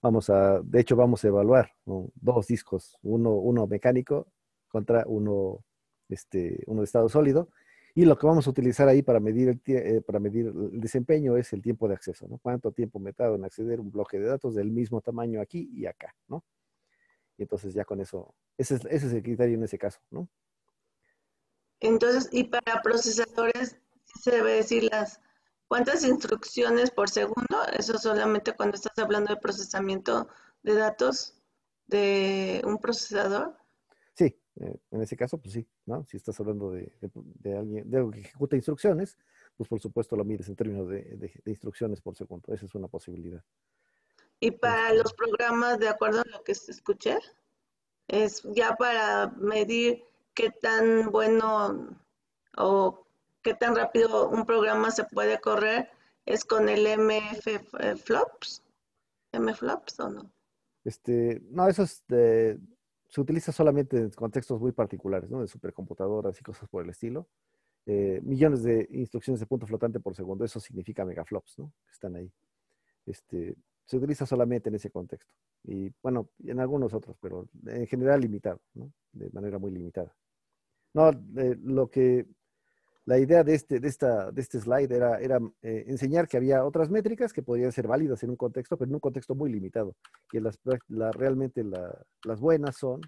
Vamos a, de hecho, vamos a evaluar dos discos, uno, uno mecánico contra uno, este, uno de estado sólido. Y lo que vamos a utilizar ahí para medir el, eh, para medir el desempeño es el tiempo de acceso, ¿no? Cuánto tiempo me en acceder un bloque de datos del mismo tamaño aquí y acá, ¿no? Y entonces ya con eso, ese es, ese es el criterio en ese caso, ¿no? Entonces, y para procesadores, se debe decir las ¿Cuántas instrucciones por segundo? Eso solamente cuando estás hablando de procesamiento de datos de un procesador. Sí, eh, en ese caso, pues sí, ¿no? Si estás hablando de, alguien, de algo que ejecuta instrucciones, pues por supuesto lo mides en términos de instrucciones por segundo. Esa es una posibilidad. Y este, para los programas, de acuerdo a lo que escuché, es ya para medir qué tan bueno o qué tan rápido un programa se puede correr es con el MF eh, flops. ¿MFlops o no? Este, no, eso se utiliza solamente en contextos muy particulares, ¿no? De supercomputadoras y cosas por el estilo. Eh, millones de instrucciones de punto flotante por segundo, eso significa megaflops, ¿no? Que están ahí. Este, se utiliza solamente en ese contexto. Y bueno, en algunos otros, pero en general limitado, ¿no? De manera muy limitada. No, eh, lo que la idea de este, esta, de este slide era, era eh, enseñar que había otras métricas que podían ser válidas en un contexto, pero en un contexto muy limitado, Y las, realmente las buenas son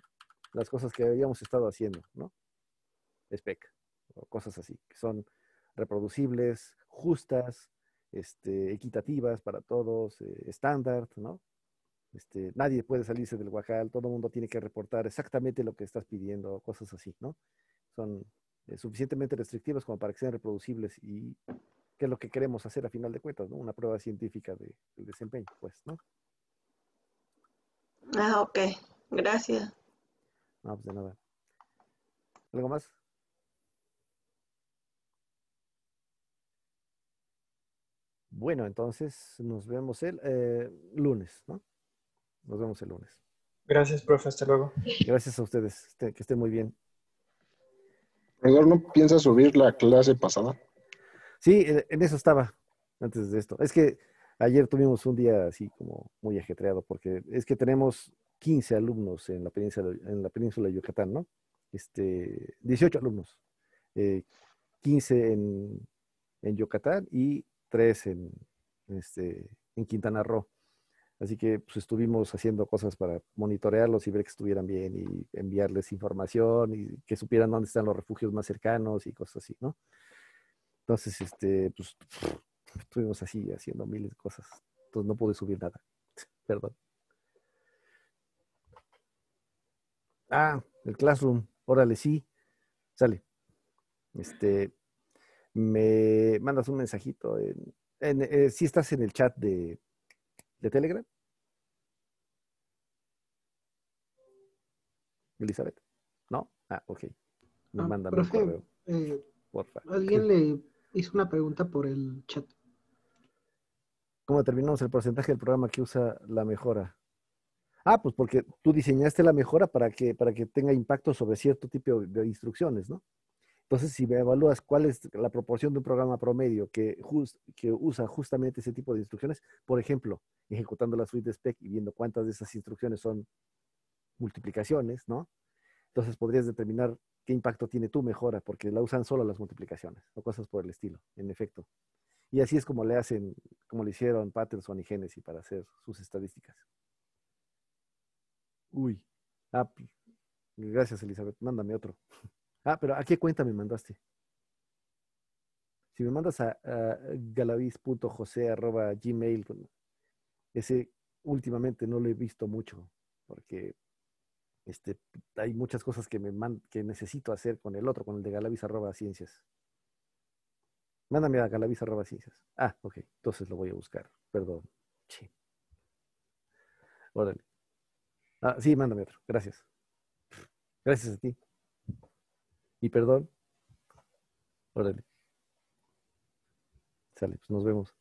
las cosas que habíamos estado haciendo, ¿no? Spec, o cosas así, que son reproducibles, justas, este, equitativas para todos, eh, estándar, ¿no? Este, nadie puede salirse del guajal, todo el mundo tiene que reportar exactamente lo que estás pidiendo, cosas así, ¿no? Son eh, suficientemente restrictivas como para que sean reproducibles y que es lo que queremos hacer a final de cuentas, ¿no? Una prueba científica de, del desempeño, pues, ¿no? Ah, ok. Gracias. No, pues de nada. ¿Algo más? Bueno, entonces nos vemos el eh, lunes, ¿no? Nos vemos el lunes. Gracias, profe. Hasta luego. Gracias a ustedes. Este, que estén muy bien no piensa subir la clase pasada? Sí, en eso estaba antes de esto. Es que ayer tuvimos un día así como muy ajetreado, porque es que tenemos 15 alumnos en la península, en la península de Yucatán, ¿no? Este, 18 alumnos, 15 eh, en, en, Yucatán y 3 en, este, en Quintana Roo. Así que pues, estuvimos haciendo cosas para monitorearlos y ver que estuvieran bien y enviarles información y que supieran dónde están los refugios más cercanos y cosas así, ¿no? Entonces, este, pues estuvimos así haciendo miles de cosas. Entonces no pude subir nada. Perdón. Ah, el Classroom. Órale, sí. Sale. Este, me mandas un mensajito. En, eh, si estás en el chat de, de Telegram? Elizabeth. ¿No? Ah, ok. Me ah, mandan eh, Alguien le hizo una pregunta por el chat. ¿Cómo determinamos el porcentaje del programa que usa la mejora? Ah, pues porque tú diseñaste la mejora para que, para que tenga impacto sobre cierto tipo de instrucciones, ¿no? Entonces, si me evalúas cuál es la proporción de un programa promedio que, usa justamente ese tipo de instrucciones, por ejemplo, ejecutando la suite de spec y viendo cuántas de esas instrucciones son multiplicaciones, ¿no? Entonces podrías determinar qué impacto tiene tu mejora, porque la usan solo las multiplicaciones o cosas por el estilo, en efecto. Y así es como le hacen, como le hicieron Patterson y Genesis para hacer sus estadísticas. Uy. Ah, gracias, Elizabeth. Mándame otro. Ah, pero ¿a qué cuenta me mandaste? Si me mandas a, a ese últimamente no lo he visto mucho, porque este, hay muchas cosas que, me que necesito hacer con el otro, con el de galavis.ciencias. Mándame a galavis.ciencias. Ah, ok, entonces lo voy a buscar, perdón. Sí. Órale. Ah, sí, mándame otro. Gracias. Gracias a ti. Y perdón. Órale. Sale, pues nos vemos.